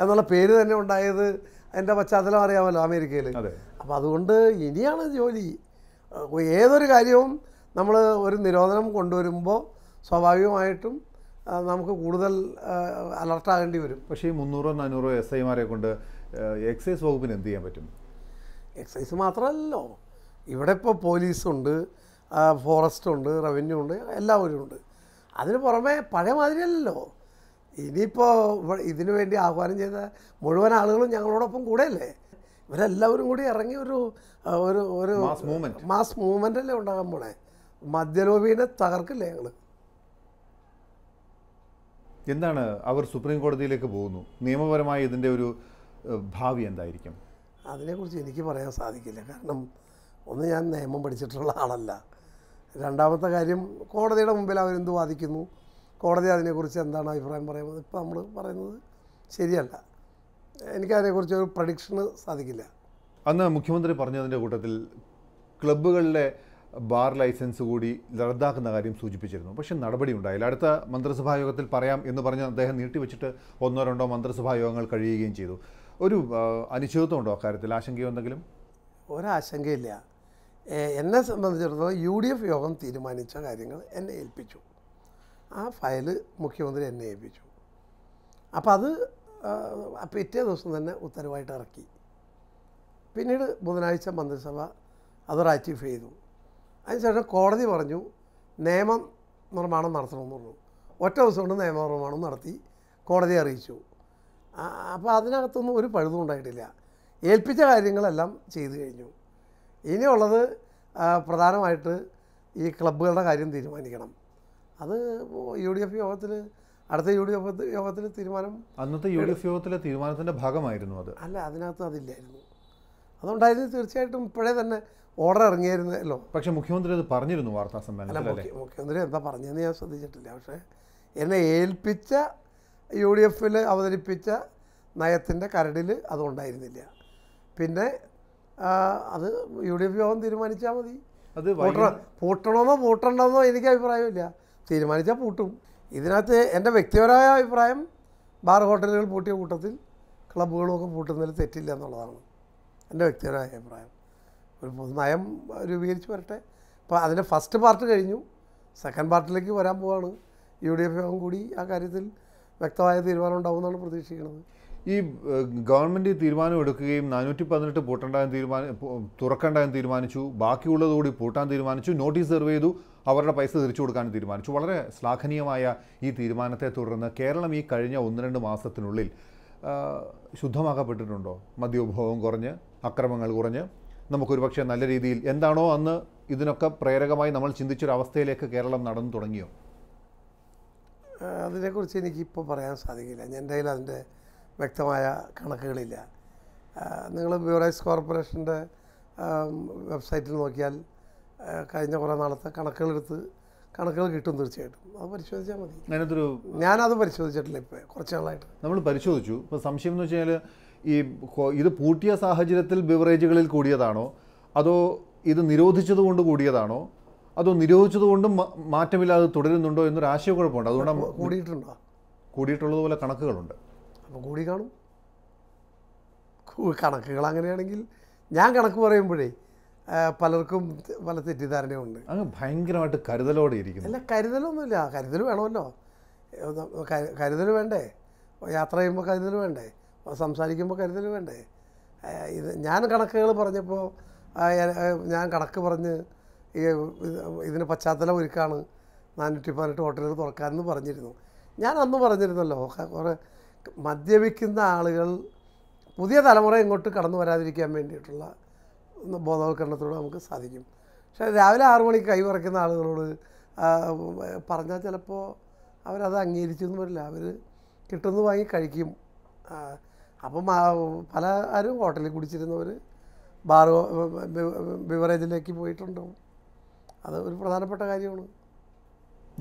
എന്നുള്ള പേര് തന്നെ ഉണ്ടായത് എൻ്റെ പശ്ചാത്തലം അറിയാമല്ലോ അമേരിക്കയിൽ അപ്പോൾ അതുകൊണ്ട് ഇനിയാണ് ജോലി ഏതൊരു കാര്യവും നമ്മൾ ഒരു നിരോധനം കൊണ്ടുവരുമ്പോൾ സ്വാഭാവികമായിട്ടും നമുക്ക് കൂടുതൽ അലർട്ടാകേണ്ടി വരും പക്ഷേ ഈ മുന്നൂറോ നാനൂറോ എസ് ഐമാരെ കൊണ്ട് എക്സൈസ് വകുപ്പിന് എന്ത് ചെയ്യാൻ പറ്റും എക്സൈസ് മാത്രമല്ലോ ഇവിടെ ഇപ്പോൾ പോലീസുണ്ട് ഫോറസ്റ്റ് ഉണ്ട് റവന്യൂ ഉണ്ട് എല്ലാവരും ഉണ്ട് അതിന് പുറമെ പഴയ മാതിരിയല്ലല്ലോ ഇനിയിപ്പോൾ ഇതിനു വേണ്ടി ആഹ്വാനം ചെയ്ത മുഴുവൻ ആളുകളും ഞങ്ങളോടൊപ്പം കൂടെയല്ലേ ഇവരെല്ലാവരും കൂടി ഇറങ്ങി ഒരു ഒരു ഒരു മാസ് മൂവ്മെൻ്റ് അല്ലേ ഉണ്ടാകാൻ പോണേ മദ്യലോബീനെ തകർക്കില്ലേ ഞങ്ങൾ എന്താണ് അവർ സുപ്രീം കോടതിയിലേക്ക് പോകുന്നു നിയമപരമായി ഇതിൻ്റെ ഒരു ഭാവി എന്തായിരിക്കും അതിനെക്കുറിച്ച് എനിക്ക് പറയാൻ സാധിക്കില്ല കാരണം ഒന്ന് ഞാൻ നിയമം പഠിച്ചിട്ടുള്ള ആളല്ല രണ്ടാമത്തെ കാര്യം കോടതിയുടെ മുമ്പിൽ അവരെന്ത് വാദിക്കുന്നു കോടതി അതിനെക്കുറിച്ച് എന്താണ് അഭിപ്രായം പറയുന്നത് ഇപ്പോൾ നമ്മൾ പറയുന്നത് ശരിയല്ല എനിക്കതിനെക്കുറിച്ച് ഒരു പ്രഡിക്ഷന് സാധിക്കില്ല അന്ന് മുഖ്യമന്ത്രി പറഞ്ഞതിൻ്റെ കൂട്ടത്തിൽ ക്ലബ്ബുകളിലെ ബാർ ലൈസൻസ് കൂടി റദ്ദാക്കുന്ന കാര്യം സൂചിപ്പിച്ചിരുന്നു പക്ഷേ നടപടി ഉണ്ടായില്ല അടുത്ത മന്ത്രിസഭാ യോഗത്തിൽ പറയാം എന്ന് പറഞ്ഞ് അദ്ദേഹം നീട്ടിവെച്ചിട്ട് ഒന്നോ രണ്ടോ മന്ത്രിസഭാ യോഗങ്ങൾ കഴിയുകയും ചെയ്തു ഒരു അനിശ്ചിതത്വം ഉണ്ടോ അക്കാര്യത്തിൽ ആശങ്കയോ എന്തെങ്കിലും ഒരാശങ്കയില്ല എന്നെ സംബന്ധിച്ചിടത്തോളം യു ഡി എഫ് യോഗം തീരുമാനിച്ച കാര്യങ്ങൾ എന്നെ ഏൽപ്പിച്ചു ആ ഫയൽ മുഖ്യമന്ത്രി എന്നെ ഏൽപ്പിച്ചു അപ്പോൾ അത് പിറ്റേ ദിവസം തന്നെ ഉത്തരവായിട്ട് ഇറക്കി പിന്നീട് ബുധനാഴ്ച മന്ത്രിസഭ അത് റാറ്റിഫൈ ചെയ്തു അതിനുശേഷം കോടതി പറഞ്ഞു നിയമം നിർമ്മാണം നടത്തണമെന്ന് പറഞ്ഞു ഒറ്റ ദിവസം കൊണ്ട് നിയമനിർമ്മാണം നടത്തി കോടതിയെ അറിയിച്ചു അപ്പോൾ അതിനകത്തൊന്നും ഒരു പഴുതും ഉണ്ടായിട്ടില്ല ഏൽപ്പിച്ച കാര്യങ്ങളെല്ലാം ചെയ്തു കഴിഞ്ഞു ഇനിയുള്ളത് പ്രധാനമായിട്ട് ഈ ക്ലബ്ബുകളുടെ കാര്യം തീരുമാനിക്കണം അത് യു ഡി എഫ് യോഗത്തിൽ അടുത്ത യു ഡി എഫ് യോഗത്തിൽ തീരുമാനം അന്നത്തെ യു ഡി എഫ് യോഗത്തിലെ തീരുമാനത്തിൻ്റെ ഭാഗമായിരുന്നു അത് അല്ല അതിനകത്ത് അതില്ലായിരുന്നു അതുകൊണ്ടായിരുന്നു തീർച്ചയായിട്ടും ഇപ്പോഴേ തന്നെ ഓർഡർ ഇറങ്ങിയായിരുന്നല്ലോ പക്ഷെ മുഖ്യമന്ത്രി അത് പറഞ്ഞിരുന്നു വാർത്താ സമ്മേളനം മുഖ്യമന്ത്രി എന്താ പറഞ്ഞതെന്ന് ഞാൻ ശ്രദ്ധിച്ചിട്ടില്ല പക്ഷേ എന്നെ ഏൽപ്പിച്ച യു ഡി എഫിൽ അവതരിപ്പിച്ച നയത്തിൻ്റെ കരടിൽ അതുണ്ടായിരുന്നില്ല പിന്നെ അത് യു ഡി എഫ് യോഗം തീരുമാനിച്ചാൽ മതി അത് പൂട്ടണമെന്നോ പൂട്ടണ്ടെന്നോ എനിക്ക് അഭിപ്രായമില്ല തീരുമാനിച്ചാൽ പൂട്ടും ഇതിനകത്ത് എൻ്റെ വ്യക്തിപരമായ അഭിപ്രായം ബാർ ഹോട്ടലുകൾ പൂട്ടിയ കൂട്ടത്തിൽ ക്ലബ്ബുകളൊക്കെ പൂട്ടുന്നതിൽ തെറ്റില്ല എന്നുള്ളതാണ് എൻ്റെ വ്യക്തിപരമായ അഭിപ്രായം ഒരു രൂപീകരിച്ച് വരട്ടെ അപ്പോൾ അതിൻ്റെ ഫസ്റ്റ് പാർട്ട് കഴിഞ്ഞു സെക്കൻഡ് പാർട്ടിലേക്ക് വരാൻ പോവാണ് യു ഡി എഫ് യോഗം കൂടി ആ കാര്യത്തിൽ വ്യക്തമായ തീരുമാനം ഉണ്ടാവുമെന്നാണ് പ്രതീക്ഷിക്കുന്നത് ഈ ഗവൺമെൻറ് തീരുമാനം എടുക്കുകയും നാനൂറ്റി പതിനെട്ട് പൂട്ടേണ്ടെന്ന് തീരുമാനം തുറക്കേണ്ടതെന്ന് തീരുമാനിച്ചു ബാക്കിയുള്ളതുകൂടി പൂട്ടാൻ തീരുമാനിച്ചു നോട്ടീസ് സെർവ് ചെയ്തു അവരുടെ പൈസ തിരിച്ചു കൊടുക്കാൻ തീരുമാനിച്ചു വളരെ ശ്ലാഘനീയമായ ഈ തീരുമാനത്തെ തുടർന്ന് കേരളം ഈ കഴിഞ്ഞ ഒന്ന് രണ്ട് മാസത്തിനുള്ളിൽ ശുദ്ധമാക്കപ്പെട്ടിട്ടുണ്ടോ മദ്യോപഭോഗം കുറഞ്ഞ് അക്രമങ്ങൾ കുറഞ്ഞ് നമുക്കൊരു പക്ഷേ നല്ല രീതിയിൽ എന്താണോ അന്ന് ഇതിനൊക്കെ പ്രേരകമായി നമ്മൾ ചിന്തിച്ചൊരവസ്ഥയിലേക്ക് കേരളം നടന്നു തുടങ്ങിയോ അതിനെക്കുറിച്ച് എനിക്കിപ്പോൾ പറയാൻ സാധിക്കില്ല എൻ്റെ കയ്യിൽ അതിൻ്റെ വ്യക്തമായ കണക്കുകളില്ല നിങ്ങൾ ബ്യൂറൈസ് കോർപ്പറേഷൻ്റെ വെബ്സൈറ്റിൽ നോക്കിയാൽ കഴിഞ്ഞ കുറേ നാളത്തെ കണക്കുകളെടുത്ത് കണക്കുകൾ കിട്ടും തീർച്ചയായിട്ടും അത് പരിശോധിച്ചാൽ മതി ഞാനത് പരിശോധിച്ചിട്ടില്ല ഇപ്പോൾ കുറച്ച് നാളായിട്ട് നമ്മൾ പരിശോധിച്ചു ഇപ്പോൾ സംശയം എന്ന് വെച്ച് കഴിഞ്ഞാൽ ഈ ഇത് പൂട്ടിയ സാഹചര്യത്തിൽ ബിവറേജുകളിൽ കൂടിയതാണോ അതോ ഇത് നിരോധിച്ചതുകൊണ്ട് കൂടിയതാണോ അതോ നിരോധിച്ചതുകൊണ്ടും മാറ്റമില്ലാതെ തുടരുന്നുണ്ടോ എന്നൊരു ആശയക്കുഴപ്പമുണ്ട് അതുകൊണ്ടാണ് കൂടിയിട്ടുണ്ടോ കൂടിയിട്ടുള്ളതുപോലെ കണക്കുകളുണ്ട് അപ്പോൾ കൂടി കാണും കണക്കുകൾ അങ്ങനെയാണെങ്കിൽ ഞാൻ കണക്ക് പറയുമ്പോഴേ പലർക്കും പല തെറ്റിദ്ധാരണയുണ്ട് അങ്ങ് ഭയങ്കരമായിട്ട് കരുതലോടെ ഇരിക്കുന്നു അല്ല കരുതലൊന്നുമില്ല കരുതൽ വേണമല്ലോ കരുതൽ വേണ്ടേ യാത്ര ചെയ്യുമ്പോൾ കരുതൽ വേണ്ടേ സംസാരിക്കുമ്പോൾ കരുതൽ വേണ്ടേ ഇത് ഞാൻ കണക്കുകൾ പറഞ്ഞപ്പോൾ ഞാൻ കണക്ക് പറഞ്ഞ് ഈ ഇതിന് പശ്ചാത്തലം ഒരുക്കാണ് നാനൂറ്റി പതിനെട്ട് ഹോട്ടലുകൾ തുറക്കാമെന്ന് പറഞ്ഞിരുന്നു ഞാൻ അന്ന് പറഞ്ഞിരുന്നല്ലോ കുറേ മദ്യപിക്കുന്ന ആളുകൾ പുതിയ തലമുറ ഇങ്ങോട്ട് കടന്നു വരാതിരിക്കാൻ വേണ്ടിയിട്ടുള്ള ബോധവൽക്കരണത്തിലൂടെ നമുക്ക് സാധിക്കും പക്ഷേ രാവിലെ ആറു മണിക്ക് കൈ വിറയ്ക്കുന്ന ആളുകളോട് പറഞ്ഞാൽ ചിലപ്പോൾ അവരത് അംഗീകരിച്ചൊന്നും വരില്ല അവർ കിട്ടുന്നു വാങ്ങി കഴിക്കും അപ്പം പല ആരും ഹോട്ടലിൽ കുടിച്ചിരുന്നവർ ബാർ ബിവറേജിലേക്ക് പോയിട്ടുണ്ടാവും അത് ഒരു പ്രധാനപ്പെട്ട കാര്യമാണ്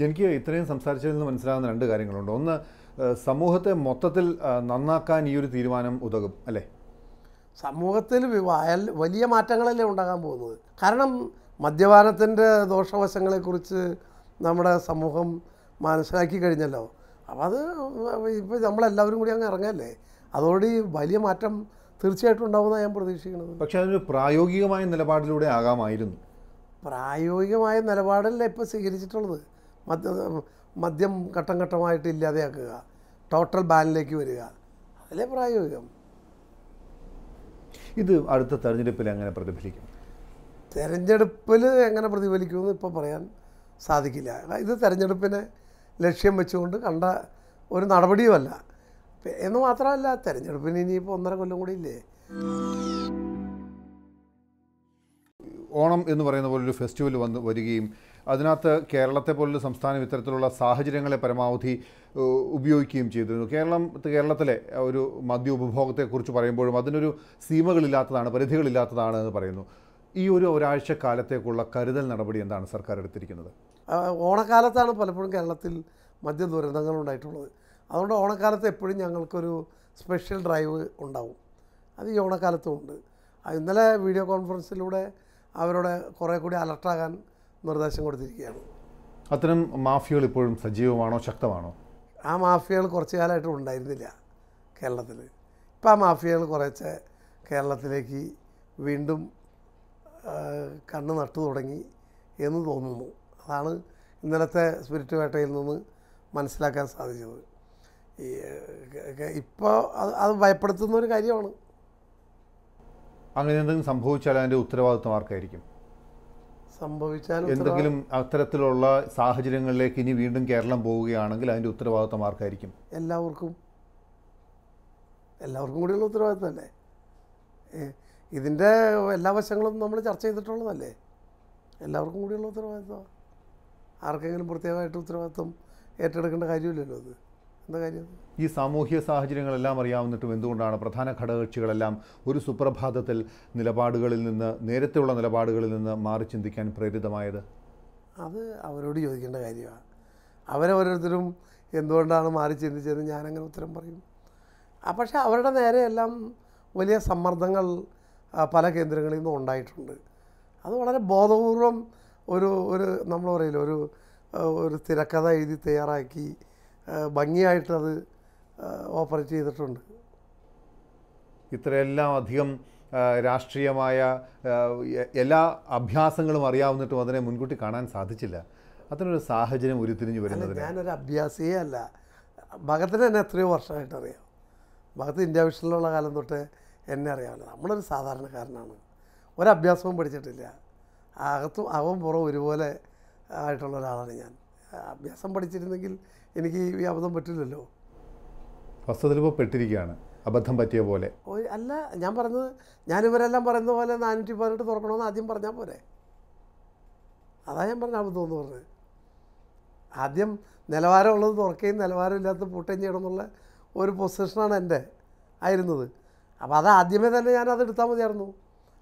എനിക്ക് ഇത്രയും സംസാരിച്ചതിൽ നിന്ന് മനസ്സിലാകുന്ന രണ്ട് കാര്യങ്ങളുണ്ട് ഒന്ന് സമൂഹത്തെ മൊത്തത്തിൽ നന്നാക്കാൻ ഈ ഒരു തീരുമാനം ഉതകും അല്ലേ സമൂഹത്തിൽ വലിയ മാറ്റങ്ങളല്ലേ ഉണ്ടാകാൻ പോകുന്നത് കാരണം മദ്യപാനത്തിൻ്റെ ദോഷവശങ്ങളെക്കുറിച്ച് നമ്മുടെ സമൂഹം മനസ്സിലാക്കി കഴിഞ്ഞല്ലോ അപ്പോൾ അത് ഇപ്പോൾ നമ്മളെല്ലാവരും കൂടി അങ്ങ് ഇറങ്ങല്ലേ അതോടെ വലിയ മാറ്റം തീർച്ചയായിട്ടും ഉണ്ടാവുമെന്നാണ് ഞാൻ പ്രതീക്ഷിക്കുന്നത് പക്ഷേ അതിന് പ്രായോഗികമായ നിലപാടിലൂടെ ആകാമായിരുന്നു പ്രായോഗികമായ നിലപാടല്ല ഇപ്പോൾ സ്വീകരിച്ചിട്ടുള്ളത് മദ്യ മദ്യം ഘട്ടം ഘട്ടമായിട്ട് ഇല്ലാതെയാക്കുക ടോട്ടൽ ബാനിലേക്ക് വരിക അതിലെ പ്രായോഗികം ഇത് അടുത്ത തെരഞ്ഞെടുപ്പിൽ എങ്ങനെ പ്രതിഫലിക്കും തെരഞ്ഞെടുപ്പിൽ എങ്ങനെ പ്രതിഫലിക്കുമെന്ന് ഇപ്പോൾ പറയാൻ സാധിക്കില്ല ഇത് തെരഞ്ഞെടുപ്പിനെ ലക്ഷ്യം വെച്ചുകൊണ്ട് കണ്ട ഒരു നടപടിയുമല്ല എന്ന് മാത്രമല്ല തെരഞ്ഞെടുപ്പിന് ഇനിയിപ്പോൾ ഒന്നര കൊല്ലം കൂടി ഇല്ലേ ഓണം എന്ന് പറയുന്ന പോലൊരു ഫെസ്റ്റിവൽ വന്ന് വരികയും അതിനകത്ത് കേരളത്തെ പോലുള്ള സംസ്ഥാനം ഇത്തരത്തിലുള്ള സാഹചര്യങ്ങളെ പരമാവധി ഉപയോഗിക്കുകയും ചെയ്തിരുന്നു കേരളം കേരളത്തിലെ ഒരു മദ്യ ഉപഭോഗത്തെക്കുറിച്ച് പറയുമ്പോഴും അതിനൊരു സീമകളില്ലാത്തതാണ് പരിധികളില്ലാത്തതാണ് എന്ന് പറയുന്നു ഈ ഒരു ഒരാഴ്ച കാലത്തേക്കുള്ള കരുതൽ നടപടി എന്താണ് സർക്കാർ എടുത്തിരിക്കുന്നത് ഓണക്കാലത്താണ് പലപ്പോഴും കേരളത്തിൽ മദ്യ ദുരന്തങ്ങൾ ഉണ്ടായിട്ടുള്ളത് അതുകൊണ്ട് ഓണക്കാലത്ത് എപ്പോഴും ഞങ്ങൾക്കൊരു സ്പെഷ്യൽ ഡ്രൈവ് ഉണ്ടാവും അത് ഈ ഓണക്കാലത്തും ഉണ്ട് ഇന്നലെ വീഡിയോ കോൺഫറൻസിലൂടെ അവരോട് കുറേ കൂടി അലർട്ടാകാൻ നിർദ്ദേശം കൊടുത്തിരിക്കുകയാണ് അത്തരം മാഫിയകൾ ഇപ്പോഴും സജീവമാണോ ശക്തമാണോ ആ മാഫിയകൾ കുറച്ച് കാലമായിട്ട് ഉണ്ടായിരുന്നില്ല കേരളത്തിൽ ഇപ്പം ആ മാഫിയകൾ കുറേച്ച് കേരളത്തിലേക്ക് വീണ്ടും കണ്ണ് നട്ടു തുടങ്ങി എന്ന് തോന്നുന്നു അതാണ് ഇന്നലത്തെ സ്പിരിറ്റ് വേട്ടയിൽ നിന്ന് മനസ്സിലാക്കാൻ സാധിച്ചത് ഇപ്പോൾ അത് അത് ഭയപ്പെടുത്തുന്ന ഒരു കാര്യമാണ് അങ്ങനെ എന്തെങ്കിലും സംഭവിച്ചാൽ അതിൻ്റെ ഉത്തരവാദിത്വം ആർക്കായിരിക്കും സംഭവിച്ചാൽ എന്തെങ്കിലും അത്തരത്തിലുള്ള സാഹചര്യങ്ങളിലേക്ക് ഇനി വീണ്ടും കേരളം പോവുകയാണെങ്കിൽ അതിൻ്റെ ഉത്തരവാദിത്വം ആർക്കായിരിക്കും എല്ലാവർക്കും എല്ലാവർക്കും കൂടിയുള്ള ഉത്തരവാദിത്തമല്ലേ ഇതിൻ്റെ എല്ലാ വശങ്ങളും നമ്മൾ ചർച്ച ചെയ്തിട്ടുള്ളതല്ലേ എല്ലാവർക്കും കൂടിയുള്ള ഉത്തരവാദിത്തമാണ് ആർക്കെങ്കിലും പ്രത്യേകമായിട്ട് ഉത്തരവാദിത്തം ഏറ്റെടുക്കേണ്ട കാര്യമില്ലല്ലോ അത് എന്താ കാര്യം ഈ സാമൂഹ്യ സാഹചര്യങ്ങളെല്ലാം അറിയാവുന്നിട്ടും എന്തുകൊണ്ടാണ് പ്രധാന ഘടകകക്ഷികളെല്ലാം ഒരു സുപ്രഭാതത്തിൽ നിലപാടുകളിൽ നിന്ന് നേരത്തെയുള്ള നിലപാടുകളിൽ നിന്ന് മാറി ചിന്തിക്കാൻ പ്രേരിതമായത് അത് അവരോട് ചോദിക്കേണ്ട കാര്യമാണ് അവരോരോരുത്തരും എന്തുകൊണ്ടാണ് മാറി ചിന്തിച്ചതെന്ന് ഞാനങ്ങനെ ഉത്തരം പറയും പക്ഷേ അവരുടെ നേരെ എല്ലാം വലിയ സമ്മർദ്ദങ്ങൾ പല കേന്ദ്രങ്ങളിൽ നിന്നും ഉണ്ടായിട്ടുണ്ട് അത് വളരെ ബോധപൂർവം ഒരു ഒരു നമ്മൾ പറയില്ല ഒരു ഒരു തിരക്കഥ എഴുതി തയ്യാറാക്കി ഭംഗിയായിട്ടത് ഓപ്പറേറ്റ് ചെയ്തിട്ടുണ്ട് ഇത്രയെല്ലാം അധികം രാഷ്ട്രീയമായ എല്ലാ അഭ്യാസങ്ങളും അറിയാവുന്നിട്ടും അതിനെ മുൻകൂട്ടി കാണാൻ സാധിച്ചില്ല അത്തരൊരു സാഹചര്യം ഉരുത്തിരിഞ്ഞു വരുന്നത് ഞാനൊരു അഭ്യാസിയേ അല്ല ഭഗത്തിന് എന്നെ എത്രയോ വർഷമായിട്ട് അറിയാം ഭഗത്ത് ഇന്ത്യ വിഷനിലുള്ള കാലം തൊട്ട് എന്നെ അറിയാമല്ലോ നമ്മളൊരു സാധാരണക്കാരനാണ് ഒരഭ്യാസവും പഠിച്ചിട്ടില്ല അകത്തും അവൻ പുറം ഒരുപോലെ ആയിട്ടുള്ള ഒരാളാണ് ഞാൻ അഭ്യാസം പഠിച്ചിരുന്നെങ്കിൽ എനിക്ക് ഈ അബദ്ധം പറ്റില്ലല്ലോ വസ്തുതയിൽ ഇപ്പോൾ പെട്ടിരിക്കുകയാണ് അബദ്ധം പറ്റിയ പോലെ അല്ല ഞാൻ പറഞ്ഞത് ഞാനിവരെല്ലാം പറയുന്ന പോലെ നാനൂറ്റി പതിനെട്ട് തുറക്കണമെന്ന് ആദ്യം പറഞ്ഞാൽ പോരെ അതാ ഞാൻ പറഞ്ഞ അബദ്ധം എന്ന് പറഞ്ഞത് ആദ്യം നിലവാരമുള്ളത് തുറക്കുകയും നിലവാരമില്ലാത്ത പൂട്ടുകയും ചെയ്യണം എന്നുള്ള ഒരു പൊസിഷനാണ് എൻ്റെ ആയിരുന്നത് അപ്പോൾ അത് ആദ്യമേ തന്നെ ഞാൻ അത് എടുത്താൽ മതിയായിരുന്നു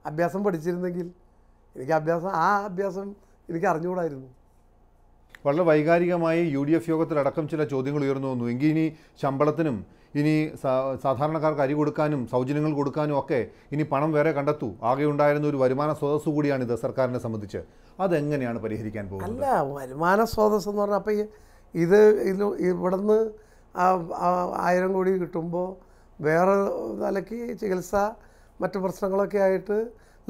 അഭ്യാസം പഠിച്ചിരുന്നെങ്കിൽ എനിക്ക് അഭ്യാസം ആ അഭ്യാസം എനിക്ക് അറിഞ്ഞുകൂടായിരുന്നു വളരെ വൈകാരികമായി യു ഡി എഫ് യോഗത്തിലടക്കം ചില ചോദ്യങ്ങൾ ഉയർന്നു വന്നു എങ്കിൽ ഇനി ശമ്പളത്തിനും ഇനി സാധാരണക്കാർക്ക് അരി കൊടുക്കാനും സൗജന്യങ്ങൾ കൊടുക്കാനും ഒക്കെ ഇനി പണം വേറെ കണ്ടെത്തൂ ആകെ ഉണ്ടായിരുന്ന ഒരു വരുമാന സ്രോതസ് കൂടിയാണിത് സർക്കാരിനെ സംബന്ധിച്ച് അതെങ്ങനെയാണ് പരിഹരിക്കാൻ പോകുന്നത് അല്ല വരുമാന സ്രോതസ് എന്ന് പറഞ്ഞാൽ അപ്പം ഇത് ഇത് ഇവിടുന്ന് ആയിരം കോടി കിട്ടുമ്പോൾ വേറെ നിലയ്ക്ക് ചികിത്സ മറ്റു പ്രശ്നങ്ങളൊക്കെ ആയിട്ട്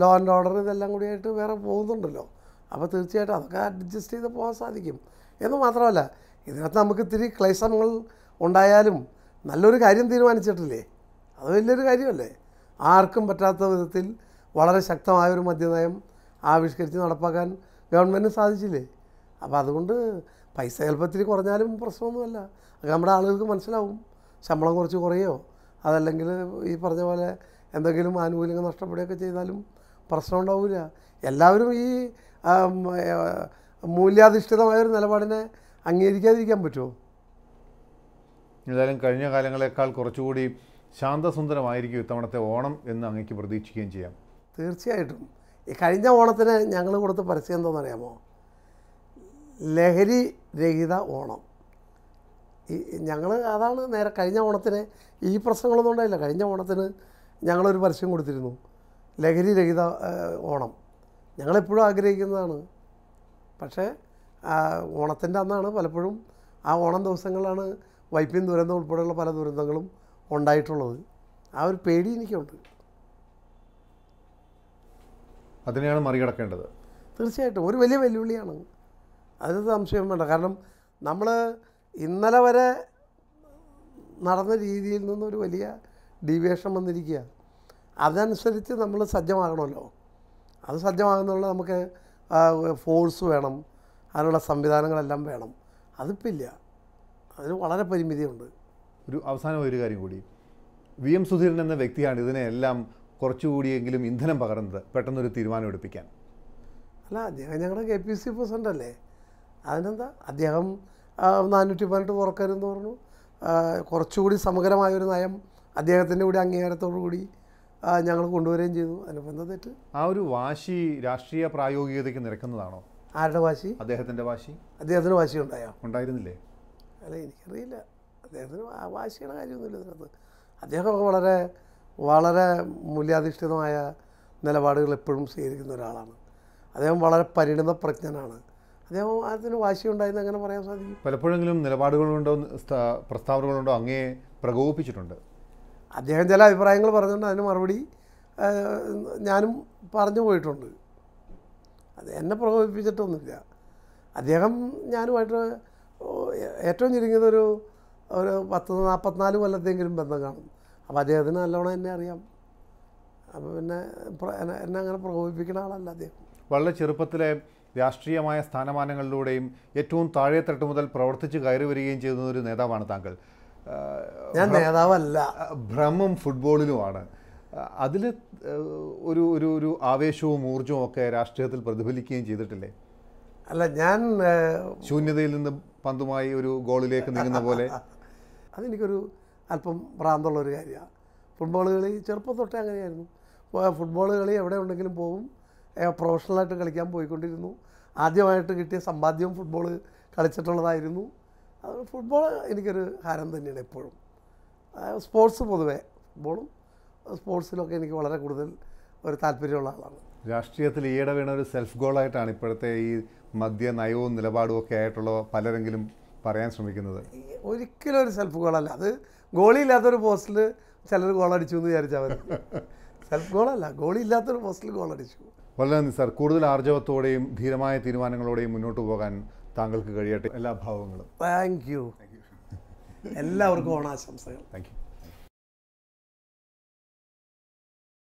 ലോ ആൻഡ് ഓർഡർ ഇതെല്ലാം കൂടി ആയിട്ട് വേറെ പോകുന്നുണ്ടല്ലോ അപ്പോൾ തീർച്ചയായിട്ടും അതൊക്കെ അഡ്ജസ്റ്റ് ചെയ്ത് പോകാൻ സാധിക്കും എന്ന് മാത്രമല്ല ഇതിനകത്ത് നമുക്ക് ഇത്തിരി ക്ലേശങ്ങൾ ഉണ്ടായാലും നല്ലൊരു കാര്യം തീരുമാനിച്ചിട്ടില്ലേ അത് വലിയൊരു കാര്യമല്ലേ ആർക്കും പറ്റാത്ത വിധത്തിൽ വളരെ ശക്തമായ ഒരു മദ്യനയം ആവിഷ്കരിച്ച് നടപ്പാക്കാൻ ഗവൺമെൻറ്റിന് സാധിച്ചില്ലേ അപ്പോൾ അതുകൊണ്ട് പൈസ ചിലപ്പോൾ ഇത്തിരി കുറഞ്ഞാലും പ്രശ്നമൊന്നുമല്ല അത് നമ്മുടെ ആളുകൾക്ക് മനസ്സിലാവും ശമ്പളം കുറച്ച് കുറയോ അതല്ലെങ്കിൽ ഈ പറഞ്ഞ പോലെ എന്തെങ്കിലും ആനുകൂല്യങ്ങൾ നഷ്ടപ്പെടുകയൊക്കെ ചെയ്താലും പ്രശ്നം ഉണ്ടാവില്ല എല്ലാവരും ഈ മൂല്യാധിഷ്ഠിതമായ ഒരു നിലപാടിനെ അംഗീകരിക്കാതിരിക്കാൻ പറ്റുമോ എന്തായാലും കഴിഞ്ഞ കാലങ്ങളെക്കാൾ കുറച്ചുകൂടി ശാന്തസുന്ദരമായിരിക്കും ഇത്തവണത്തെ ഓണം എന്ന് അങ്ങേക്ക് പ്രതീക്ഷിക്കുകയും ചെയ്യാം തീർച്ചയായിട്ടും ഈ കഴിഞ്ഞ ഓണത്തിന് ഞങ്ങൾ കൊടുത്ത പരസ്യം എന്താണെന്നറിയാമോ ലഹരി രഹിത ഓണം ഈ ഞങ്ങൾ അതാണ് നേരെ കഴിഞ്ഞ ഓണത്തിന് ഈ പ്രശ്നങ്ങളൊന്നും ഉണ്ടായില്ല കഴിഞ്ഞ ഓണത്തിന് ഞങ്ങളൊരു പരസ്യം കൊടുത്തിരുന്നു ലഹരി രഹിത ഓണം ഞങ്ങളെപ്പോഴും ആഗ്രഹിക്കുന്നതാണ് പക്ഷേ ഓണത്തിൻ്റെ അന്നാണ് പലപ്പോഴും ആ ഓണം ദിവസങ്ങളിലാണ് വൈപ്പിൻ ദുരന്തം ഉൾപ്പെടെയുള്ള പല ദുരന്തങ്ങളും ഉണ്ടായിട്ടുള്ളത് ആ ഒരു പേടി എനിക്കുണ്ട് അതിനെയാണ് മറികടക്കേണ്ടത് തീർച്ചയായിട്ടും ഒരു വലിയ വെല്ലുവിളിയാണ് അതിന് സംശയം വേണ്ട കാരണം നമ്മൾ ഇന്നലെ വരെ നടന്ന രീതിയിൽ നിന്നൊരു വലിയ ഡീവിയേഷൻ വന്നിരിക്കുക അതനുസരിച്ച് നമ്മൾ സജ്ജമാകണമല്ലോ അത് സജ്ജമാകുന്നുള്ള നമുക്ക് ഫോഴ്സ് വേണം അതിനുള്ള സംവിധാനങ്ങളെല്ലാം വേണം അതിപ്പോൾ ഇല്ല അതിന് വളരെ പരിമിതിയുണ്ട് ഒരു അവസാനം ഒരു കാര്യം കൂടി വി എം സുധീരൻ എന്ന വ്യക്തിയാണ് ഇതിനെല്ലാം കുറച്ചുകൂടിയെങ്കിലും ഇന്ധനം പകർന്നത് പെട്ടെന്നൊരു തീരുമാനം എടുപ്പിക്കാൻ അല്ല അദ്ദേഹം ഞങ്ങളുടെ കെ പി സി പ്രസിഡൻ്റ് അല്ലേ അതിനെന്താ അദ്ദേഹം നാനൂറ്റി പതിനെട്ട് തുറക്കരുതെന്ന് പറഞ്ഞു കുറച്ചുകൂടി സമഗ്രമായൊരു നയം അദ്ദേഹത്തിൻ്റെ കൂടി അംഗീകാരത്തോടു കൂടി ഞങ്ങൾ കൊണ്ടുവരികയും ചെയ്തു അതിലിപ്പോൾ എന്താ തെറ്റ് ആ ഒരു വാശി രാഷ്ട്രീയ പ്രായോഗികതയ്ക്ക് നിരക്കുന്നതാണോ ആരുടെ വാശി അദ്ദേഹത്തിൻ്റെ വാശി അദ്ദേഹത്തിന് വാശി ഉണ്ടായോ ഉണ്ടായിരുന്നില്ലേ അല്ല എനിക്കറിയില്ല അദ്ദേഹത്തിന് വാശിയുടെ കാര്യമൊന്നുമില്ല ഇതിനകത്ത് അദ്ദേഹമൊക്കെ വളരെ വളരെ മൂല്യാധിഷ്ഠിതമായ നിലപാടുകൾ എപ്പോഴും സ്വീകരിക്കുന്ന ഒരാളാണ് അദ്ദേഹം വളരെ പരിണിത പ്രജ്ഞനാണ് അദ്ദേഹം അതിന് വാശി ഉണ്ടായിരുന്നു അങ്ങനെ പറയാൻ സാധിക്കും പലപ്പോഴെങ്കിലും നിലപാടുകളുണ്ടോ പ്രസ്താവനകളുണ്ടോ അങ്ങേ പ്രകോപിപ്പിച്ചിട്ടുണ്ട് അദ്ദേഹം ചില അഭിപ്രായങ്ങൾ പറഞ്ഞുകൊണ്ട് അതിന് മറുപടി ഞാനും പറഞ്ഞു പോയിട്ടുണ്ട് അത് എന്നെ പ്രകോപിപ്പിച്ചിട്ടൊന്നുമില്ല അദ്ദേഹം ഞാനുമായിട്ട് ഏറ്റവും ചുരുങ്ങിയതൊരു ഒരു ഒരു പത്ത് നാൽപ്പത്തിനാല് കൊല്ലത്തെങ്കിലും ബന്ധം കാണും അപ്പോൾ അദ്ദേഹത്തിന് നല്ലോണം എന്നെ അറിയാം അപ്പോൾ പിന്നെ എന്നെ അങ്ങനെ പ്രകോപിപ്പിക്കുന്ന ആളല്ല അദ്ദേഹം വളരെ ചെറുപ്പത്തിലെ രാഷ്ട്രീയമായ സ്ഥാനമാനങ്ങളിലൂടെയും ഏറ്റവും താഴെത്തട്ട് മുതൽ പ്രവർത്തിച്ച് കയറി വരികയും ചെയ്യുന്ന ഒരു നേതാവാണ് താങ്കൾ ഞാൻ നേതാവല്ല ഭ്രമം ഫുട്ബോളിലുമാണ് അതിൽ ഒരു ഒരു ഒരു ആവേശവും ഊർജവും ഒക്കെ രാഷ്ട്രീയത്തിൽ പ്രതിഫലിക്കുകയും ചെയ്തിട്ടില്ലേ അല്ല ഞാൻ ശൂന്യതയിൽ നിന്ന് പന്തുമായി ഒരു ഗോളിലേക്ക് നീങ്ങുന്ന പോലെ അതെനിക്കൊരു അല്പം ഭ്രാന്തുള്ള ഒരു കാര്യമാണ് ഫുട്ബോൾ കളി ചെറുപ്പം തൊട്ടേ അങ്ങനെയായിരുന്നു ഫുട്ബോൾ കളി എവിടെ ഉണ്ടെങ്കിലും പോകും പ്രൊഫഷണലായിട്ട് കളിക്കാൻ പോയിക്കൊണ്ടിരുന്നു ആദ്യമായിട്ട് കിട്ടിയ സമ്പാദ്യം ഫുട്ബോൾ കളിച്ചിട്ടുള്ളതായിരുന്നു ഫുട്ബോൾ എനിക്കൊരു ഹരം തന്നെയാണ് എപ്പോഴും സ്പോർട്സ് പൊതുവേ ഫുട്ബോളും സ്പോർട്സിലൊക്കെ എനിക്ക് വളരെ കൂടുതൽ ഒരു താല്പര്യമുള്ള ആളാണ് രാഷ്ട്രീയത്തിൽ ഈയിടെ വീണ ഒരു സെൽഫ് ഗോളായിട്ടാണ് ഇപ്പോഴത്തെ ഈ മദ്യ നയവും നിലപാടും ഒക്കെ ആയിട്ടുള്ള പലരെങ്കിലും പറയാൻ ശ്രമിക്കുന്നത് ഒരിക്കലും ഒരു സെൽഫ് ഗോളല്ല അത് ഗോളിയില്ലാത്തൊരു പോസ്റ്റിൽ ചിലർ ഗോളടിച്ചു എന്ന് വിചാരിച്ചാൽ മതി സെൽഫ് ഗോളല്ല ഗോളിയില്ലാത്തൊരു പോസ്റ്റിൽ ഗോളടിച്ചു വളരെ നന്ദി സാർ കൂടുതൽ ആർജവത്തോടെയും ധീരമായ തീരുമാനങ്ങളോടെയും മുന്നോട്ട് പോകാൻ താങ്കൾക്ക് കഴിയട്ടെ എല്ലാ ഭാവങ്ങളും താങ്ക് യു എല്ലാവർക്കും ഓണാശംസകൾ താങ്ക് യു